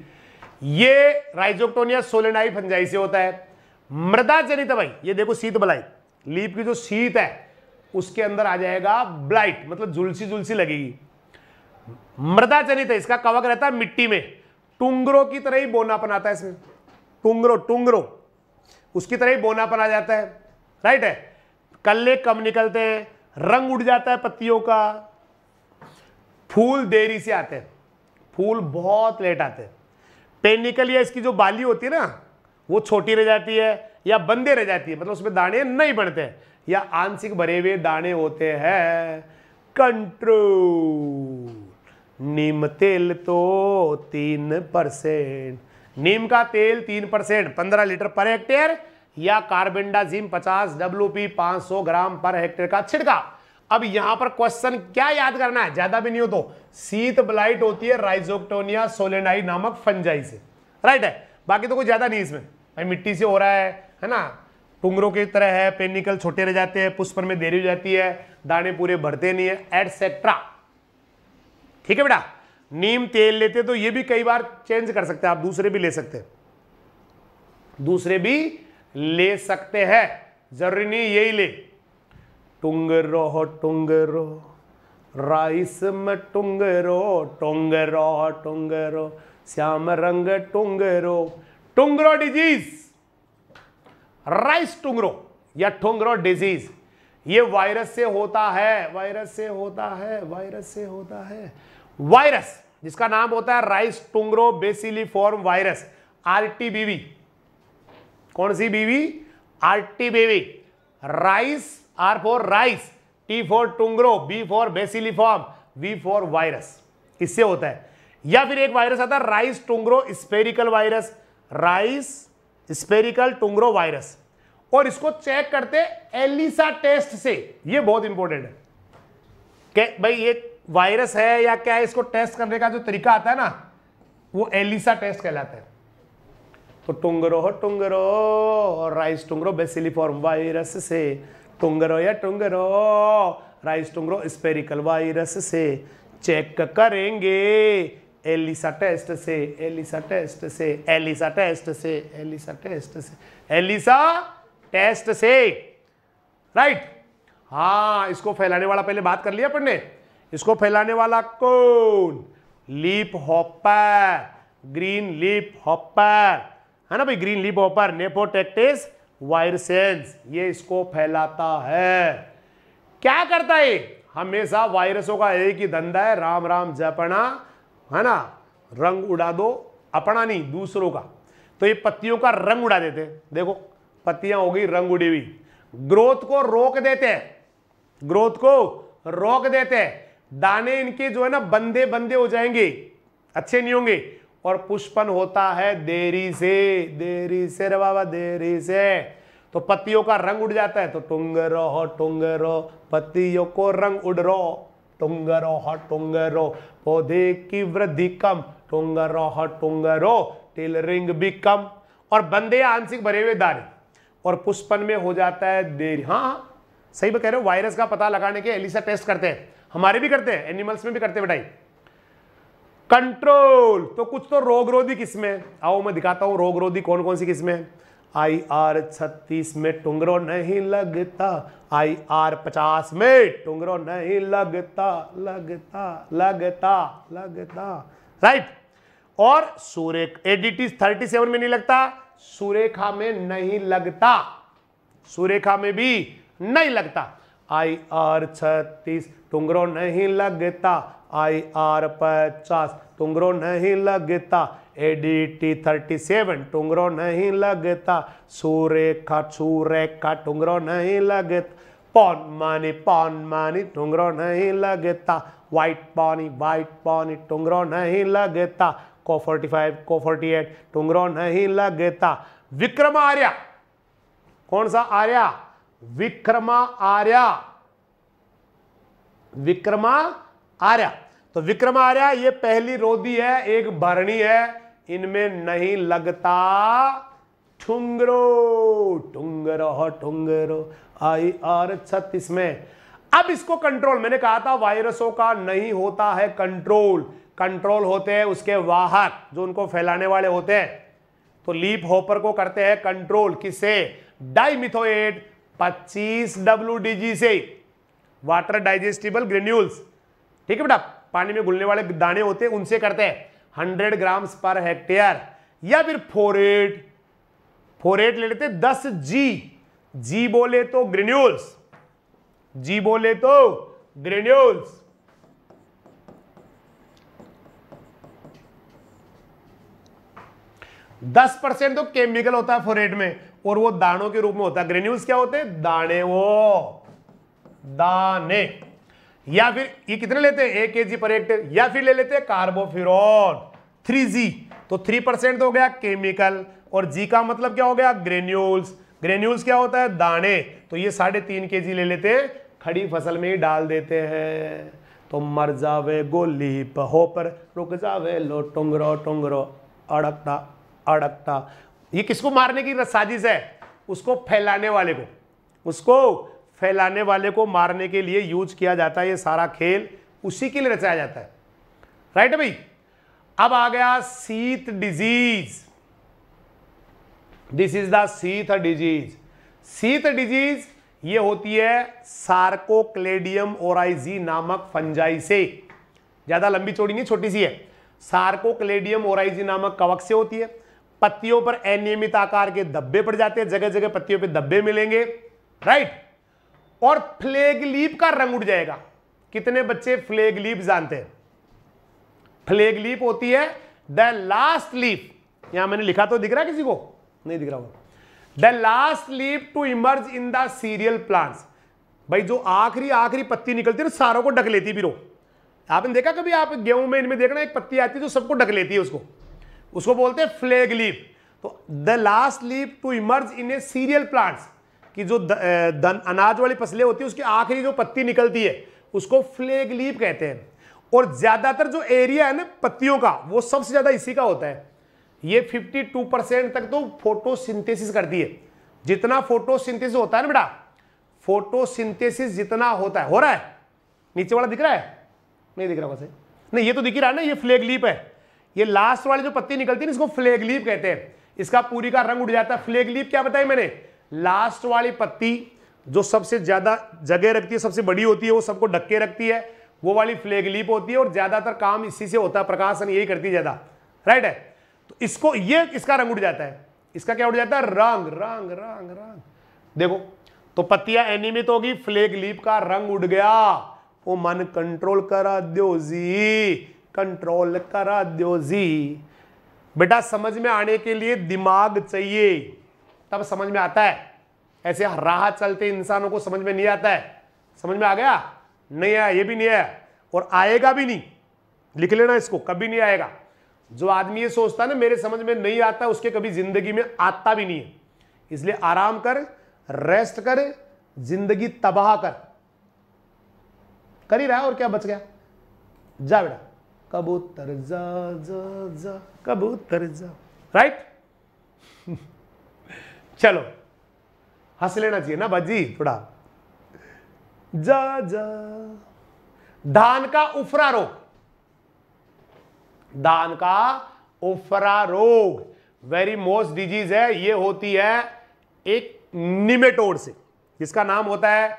ये राइजोकटोनिया सोलेनाई फंजाई से होता है मृदा जनित भाई ये देखो सीत बलाई लीप की जो सीत है उसके अंदर आ जाएगा ब्लाइट मतलब झुलसी झुलसी लगेगी मृदा जनित है इसका कवक रहता है मिट्टी में टुंगरों की तरह ही बोना आता है इसमें टुंगरो टुंगरो उसकी तरह ही बोना आ जाता है राइट है कल्ले कम निकलते हैं रंग उड़ जाता है पत्तियों का फूल देरी से आते हैं फूल बहुत लेट आते हैं पेनिकल या इसकी जो बाली होती है ना वो छोटी रह जाती है या बंदे रह जाती है मतलब उसमें दाने नहीं बढ़ते या आंशिक भरे हुए दाने होते हैं कंट्रोल नीम तेल तो तीन परसेंट नीम का तेल तीन परसेंट पंद्रह लीटर पर हेक्टेयर या कार्बेंडाजिम 50 डब्ल्यूपी 500 ग्राम पर हेक्टेयर का छिड़काव अब यहां पर क्वेश्चन क्या याद करना है ज्यादा भी नहीं हो तो शीत ब्लाइट होती है राइजोक्टोनिया सोलेनाई नामक फंजाई से राइट है बाकी तो कुछ ज्यादा नहीं इसमें भाई मिट्टी से हो रहा है है ना टुंगरों की तरह है पेनिकल छोटे रह जाते हैं पुष्पर में देरी हो जाती है दाने पूरे भरते नहीं है एटसेट्रा ठीक है बेटा नीम तेल लेते तो ये भी कई बार चेंज कर सकते हैं आप दूसरे भी ले सकते हैं दूसरे भी ले सकते हैं जरूरी नहीं यही ले टुंग रो टुंग रो राइस में टुंग रो टुंग रो टुंग रो श्याम रंग टुंग रो टुंगरो डिजीज राइस टुंगरो या टुंगरो डिजीज ये वायरस से होता है वायरस से होता है वायरस से होता है वायरस जिसका नाम होता है rice tungro bacilliform virus RTBV कौन सी BV T BV rice R for rice T for tungro B for bacilliform V for virus इससे होता है या फिर एक वायरस आता है rice tungro spherical virus rice spherical tungro virus और इसको चेक करते एलिसा टेस्ट से ये बहुत इंपॉर्टेंट है भाई ये वायरस है या क्या है इसको टेस्ट करने का जो तरीका आता है ना वो एलिसा टेस्ट कहलाता है तो टोंगरो हो tungro rice tungro form virus से टोंगरो या tungro rice tungro spherical virus से चेक करेंगे एलिसा टेस्ट से एलिसा टेस्ट से एलिसा टेस्ट से एलिसा टेस्ट से एलिसा टेस्ट से राइट हाँ इसको फैलाने वाला पहले बात कर लिया अपने इसको फैलाने वाला कौन leafhopper green leafhopper है ना भाई ग्रीन लीप नेपोटेक्टिस वायरसेंस ये इसको फैलाता है क्या करता है हमेशा वायरसों का एक ही धंधा है राम राम जपना है ना रंग उड़ा दो अपना नहीं दूसरों का तो ये पत्तियों का रंग उड़ा देते देखो पत्तियां हो गई रंग उड़ी हुई ग्रोथ को रोक देते हैं ग्रोथ को रोक देते हैं दाने इनके जो है ना बंदे बंदे हो जाएंगे अच्छे नहीं होंगे और पुष्पन होता है देरी से देरी से रे बाबा देरी से तो पत्तियों का रंग उड़ जाता है तो टुंग रहो टुंग रो पत्तियों को रंग उड़ रो टुंग रोह टुंग रो पौधे की वृद्धि कम टुंग रोह टुंग रो टेलरिंग भी कम और बंदे आंशिक भरे हुए दाने और पुष्पन में हो जाता है देरी हाँ, हाँ सही में कह रहे हो वायरस का पता लगाने के एलिसा टेस्ट करते हैं हमारे भी करते हैं एनिमल्स में भी करते हैं बेटाई कंट्रोल तो कुछ तो रोग रोधी किस्में आओ मैं दिखाता हूं रोग रोधी कौन कौन सी किस्में आई आर छत्तीस में टुंगरो नहीं लगता आई आर पचास में टुंगरो नहीं लगता लगता लगता लगता राइट और सूर्य एडीटी थर्टी सेवन में नहीं लगता सूर्यखा में नहीं लगता सूर्यखा में भी नहीं लगता आई आर छत्तीस टुंगरो नहीं लगता आई आर पचास टुंगरो नहीं लगता A D T thirty seven tungro नहीं लगता सूरेखा सूरेखा टुंगरो नहीं लगता पौन मानी पौन मानी टुंगरो नहीं लगता वाइट पानी वाइट पानी टुंगरो नहीं लगता CO forty five CO forty eight tungro नहीं लगता विक्रम आर्या कौन सा आर्या विक्रमा आर्या विक्रमा आर्या तो विक्रम आर्या ये पहली रोदी है एक भरणी है इनमें नहीं लगता ठुंगरो ठुंगरो ठुंगरो आई आर छत्तीस में अब इसको कंट्रोल मैंने कहा था वायरसों का नहीं होता है कंट्रोल कंट्रोल होते हैं उसके वाहक जो उनको फैलाने वाले होते हैं तो लीप होपर को करते हैं कंट्रोल किससे डाइमिथोएट 25 डब्ल्यू से वाटर डाइजेस्टिबल ग्रेन्यूल्स ठीक है बेटा पानी में घुलने वाले दाने होते हैं उनसे करते हैं हंड्रेड ग्राम्स पर हेक्टेयर या फिर फोरेट फोरेट ले लेते दस जी जी बोले तो ग्रेन्यूल्स जी बोले तो ग्रेन्यूल्स दस परसेंट तो केमिकल होता है फोरेट में और वो दानों के रूप में होता है ग्रेन्यूल्स क्या होते हैं दाने वो दाने या फिर ये कितने लेते हैं एक के जी पर हेक्टेयर या फिर ले लेते हैं कार्बोफिर थ्री जी तो थ्री परसेंट तो हो गया केमिकल और जी का मतलब क्या हो गया ग्रेन्यूल्स ग्रेन्यूल्स क्या होता है दाने तो ये साढ़े तीन के जी ले लेते हैं खड़ी फसल में ही डाल देते हैं तो मर जावे गोली पहो पर रुक जावे लो टोंगरो टोंगरो अड़कता अड़कता ये किसको मारने की साजिश है उसको फैलाने वाले को उसको फैलाने वाले को मारने के लिए यूज किया जाता है ये सारा खेल उसी के लिए रचाया जाता है राइट भाई अब आ गया sheath disease this is the sheath disease sheath disease ये होती है सार्कोक्लेडियम ओराइजी नामक फंजाई से ज़्यादा लंबी चौड़ी नहीं छोटी सी है सार्कोक्लेडियम ओराइजी नामक कवक से होती है पत्तियों पर अनियमित आकार के धब्बे पड़ जाते हैं जगह जगह पत्तियों पर धब्बे मिलेंगे राइट और फ्लेग लीप का रंग उड़ जाएगा कितने बच्चे फ्लेग लीप जानते हैं फ्लेग लीप होती है द लास्ट लीप यहां मैंने लिखा तो दिख रहा है किसी को नहीं दिख रहा होगा the last leaf to emerge in the cereal plants भाई जो आखिरी आखिरी पत्ती निकलती है ना सारों को ढक लेती रो आपने देखा कभी आप गेहूं में इनमें देखना एक पत्ती आती है जो तो सबको ढक लेती है उसको उसको बोलते हैं फ्लेग लीप तो the last leaf to emerge in a cereal plants कि जो द, द, अनाज वाली फसलें होती है उसकी आखिरी जो पत्ती निकलती है उसको फ्लेग लीप कहते हैं और ज़्यादातर जो एरिया है ना पत्तियों का वो सबसे ज़्यादा इसी का होता है ये 52 परसेंट तक तो फोटोसिंथेसिस करती है जितना फोटोसिंथेसिस होता है ना बेटा फोटोसिंथेसिस जितना होता है हो रहा है नीचे वाला दिख रहा है नहीं दिख रहा वैसे नहीं ये तो दिख रहा है ना ये फ्लेग लीप है ये लास्ट वाली जो पत्ती निकलती है ना इसको फ्लेग लीप कहते हैं इसका पूरी का रंग उड़ जाता है फ्लेग लीप क्या बताया मैंने लास्ट वाली पत्ती जो सबसे ज़्यादा जगह रखती है सबसे बड़ी होती है वो सबको ढक रखती है वो वाली फ्लेग लीप होती है और ज़्यादातर काम इसी से होता है प्रकाशन यही करती है ज़्यादा राइट है तो इसको ये इसका रंग उड़ जाता है इसका क्या उड़ जाता है रंग रंग रंग रंग देखो तो पत्तियां एनिमित होगी फ्लेग लीप का रंग उड़ गया वो मन कंट्रोल करा दो जी कंट्रोल करा दो जी बेटा समझ में आने के लिए दिमाग चाहिए तब समझ में आता है ऐसे राह चलते इंसानों को समझ में नहीं आता है समझ में आ गया नहीं आया ये भी नहीं आया और आएगा भी नहीं लिख लेना इसको कभी नहीं आएगा जो आदमी ये सोचता है ना मेरे समझ में नहीं आता उसके कभी जिंदगी में आता भी नहीं है इसलिए आराम कर रेस्ट कर जिंदगी तबाह कर कर ही रहा और क्या बच गया जा बेटा कबूतर जा जा जा कबूतर जा राइट <laughs> चलो हंस लेना चाहिए ना बाजी थोड़ा जा जा धान का उफरा रोग धान का उफरा रोग वेरी मोस्ट डिजीज है ये होती है एक निमेटोड से जिसका नाम होता है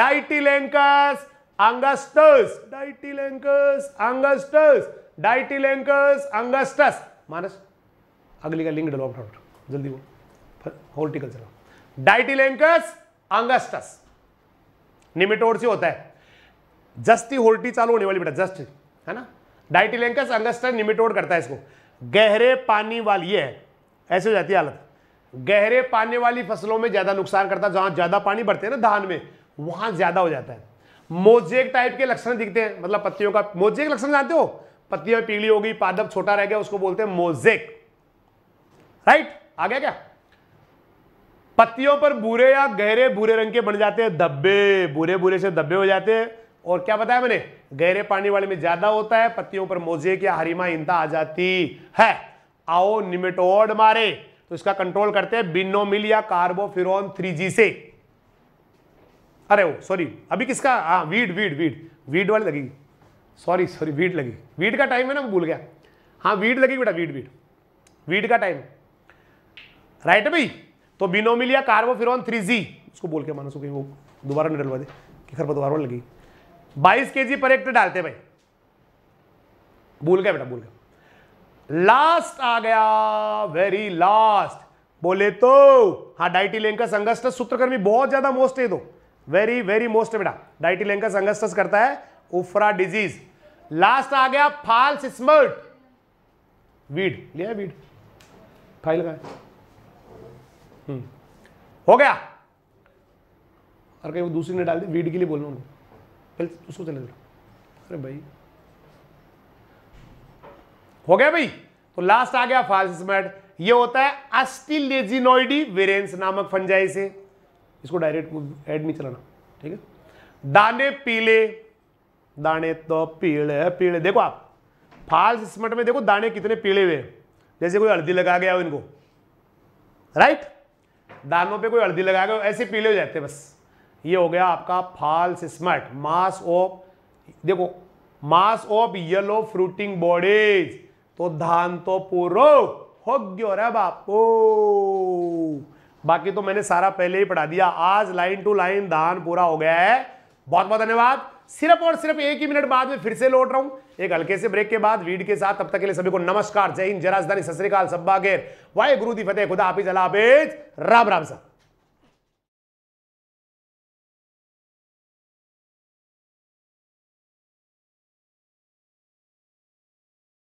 डाइटिलेंकस अंगस्टस डाइटिलेंकस अंगस्टस डाइटिलेंकस अंगस्टस मानस अगली का लिंक डलॉग जल्दी बोलो हॉर्टिकल्चर डायटिलेंकस अंगस्टस निमिटोड से होता है जस्ती होल्टी चालू होने वाली बेटा जस्ट है ना डाइटिलेंकस अंगस्टस निमिटोड करता है इसको गहरे पानी वाली है ऐसे हो जाती है हालत गहरे पानी वाली फसलों में ज़्यादा नुकसान करता है जहाँ ज़्यादा पानी बढ़ते हैं ना धान में वहां ज़्यादा हो जाता है मोजेक टाइप के लक्षण दिखते हैं मतलब पत्तियों का मोजेक लक्षण जानते हो पत्तियां पीली हो गई पादप छोटा रह गया उसको बोलते हैं मोजेक राइट आ गया क्या पत्तियों पर बुरे या गहरे बुरे रंग के बन जाते हैं धब्बे बुरे बुरे से धब्बे हो जाते हैं और क्या बताया मैंने गहरे पानी वाले में ज्यादा होता है पत्तियों पर मोजे की हरिमा इंता आ जाती है आओ निमेटोड मारे तो इसका कंट्रोल करते हैं बिनोमिल या कार्बोफिरोन थ्री से अरे ओ सॉरी अभी किसका हाँ वीड वीड वीड वीड वाली लगेगी सॉरी सॉरी वीड लगी वीड का टाइम है ना भूल गया हाँ वीड लगी बेटा वीड वीड वीड का टाइम राइट भाई तो बिनोमिल या कार्बोफिरॉन थ्री जी उसको बोल के मानस हो वो दोबारा नहीं डलवा दे कि खरपत दोबारा लगी बाईस के जी पर एक तो डालते भाई भूल गया बेटा भूल गया लास्ट आ गया वेरी लास्ट बोले तो हाँ डाइटिलेन का संगस्टस तो सूत्रकर्मी बहुत ज्यादा मोस्ट है दो वेरी वेरी मोस्ट बेटा डाइटिलेन का संगस्टस तो करता है उफरा डिजीज लास्ट आ गया फाल्स स्मर्ट वीड लिया वीड खाई लगाया हो गया और कहीं वो दूसरी ने डाल दी वीड के लिए बोलना उनको पहले उसको चले जाओ अरे भाई हो गया भाई तो लास्ट आ गया फाल्सिसमेट ये होता है अस्टिलेजिनोइडी वेरेंस नामक फंजाई से इसको डायरेक्ट ऐड नहीं चलाना ठीक है दाने पीले दाने तो पीले पीले देखो आप फाल्स स्मट में देखो दाने कितने पीले हुए जैसे कोई हल्दी लगा गया हो इनको राइट right? दानों पे कोई हल्दी के ऐसे पीले हो जाते बस ये हो गया आपका फाल्स स्मर्ट मास ऑफ देखो mass of yellow fruiting bodies तो धान तो पूरो हो गयो रे बापू बाकी तो मैंने सारा पहले ही पढ़ा दिया आज लाइन टू लाइन धान पूरा हो गया है बहुत बहुत धन्यवाद सिर्फ और सिर्फ एक ही मिनट बाद में फिर से लौट रहा हूं एक हल्के से ब्रेक के बाद वीड के साथ तब तक के लिए सभी को नमस्कार जय हिंद जराजधानी राजधानी सत वाहे गुरु दी फतेह खुदा हाफिज अला राम राम साहब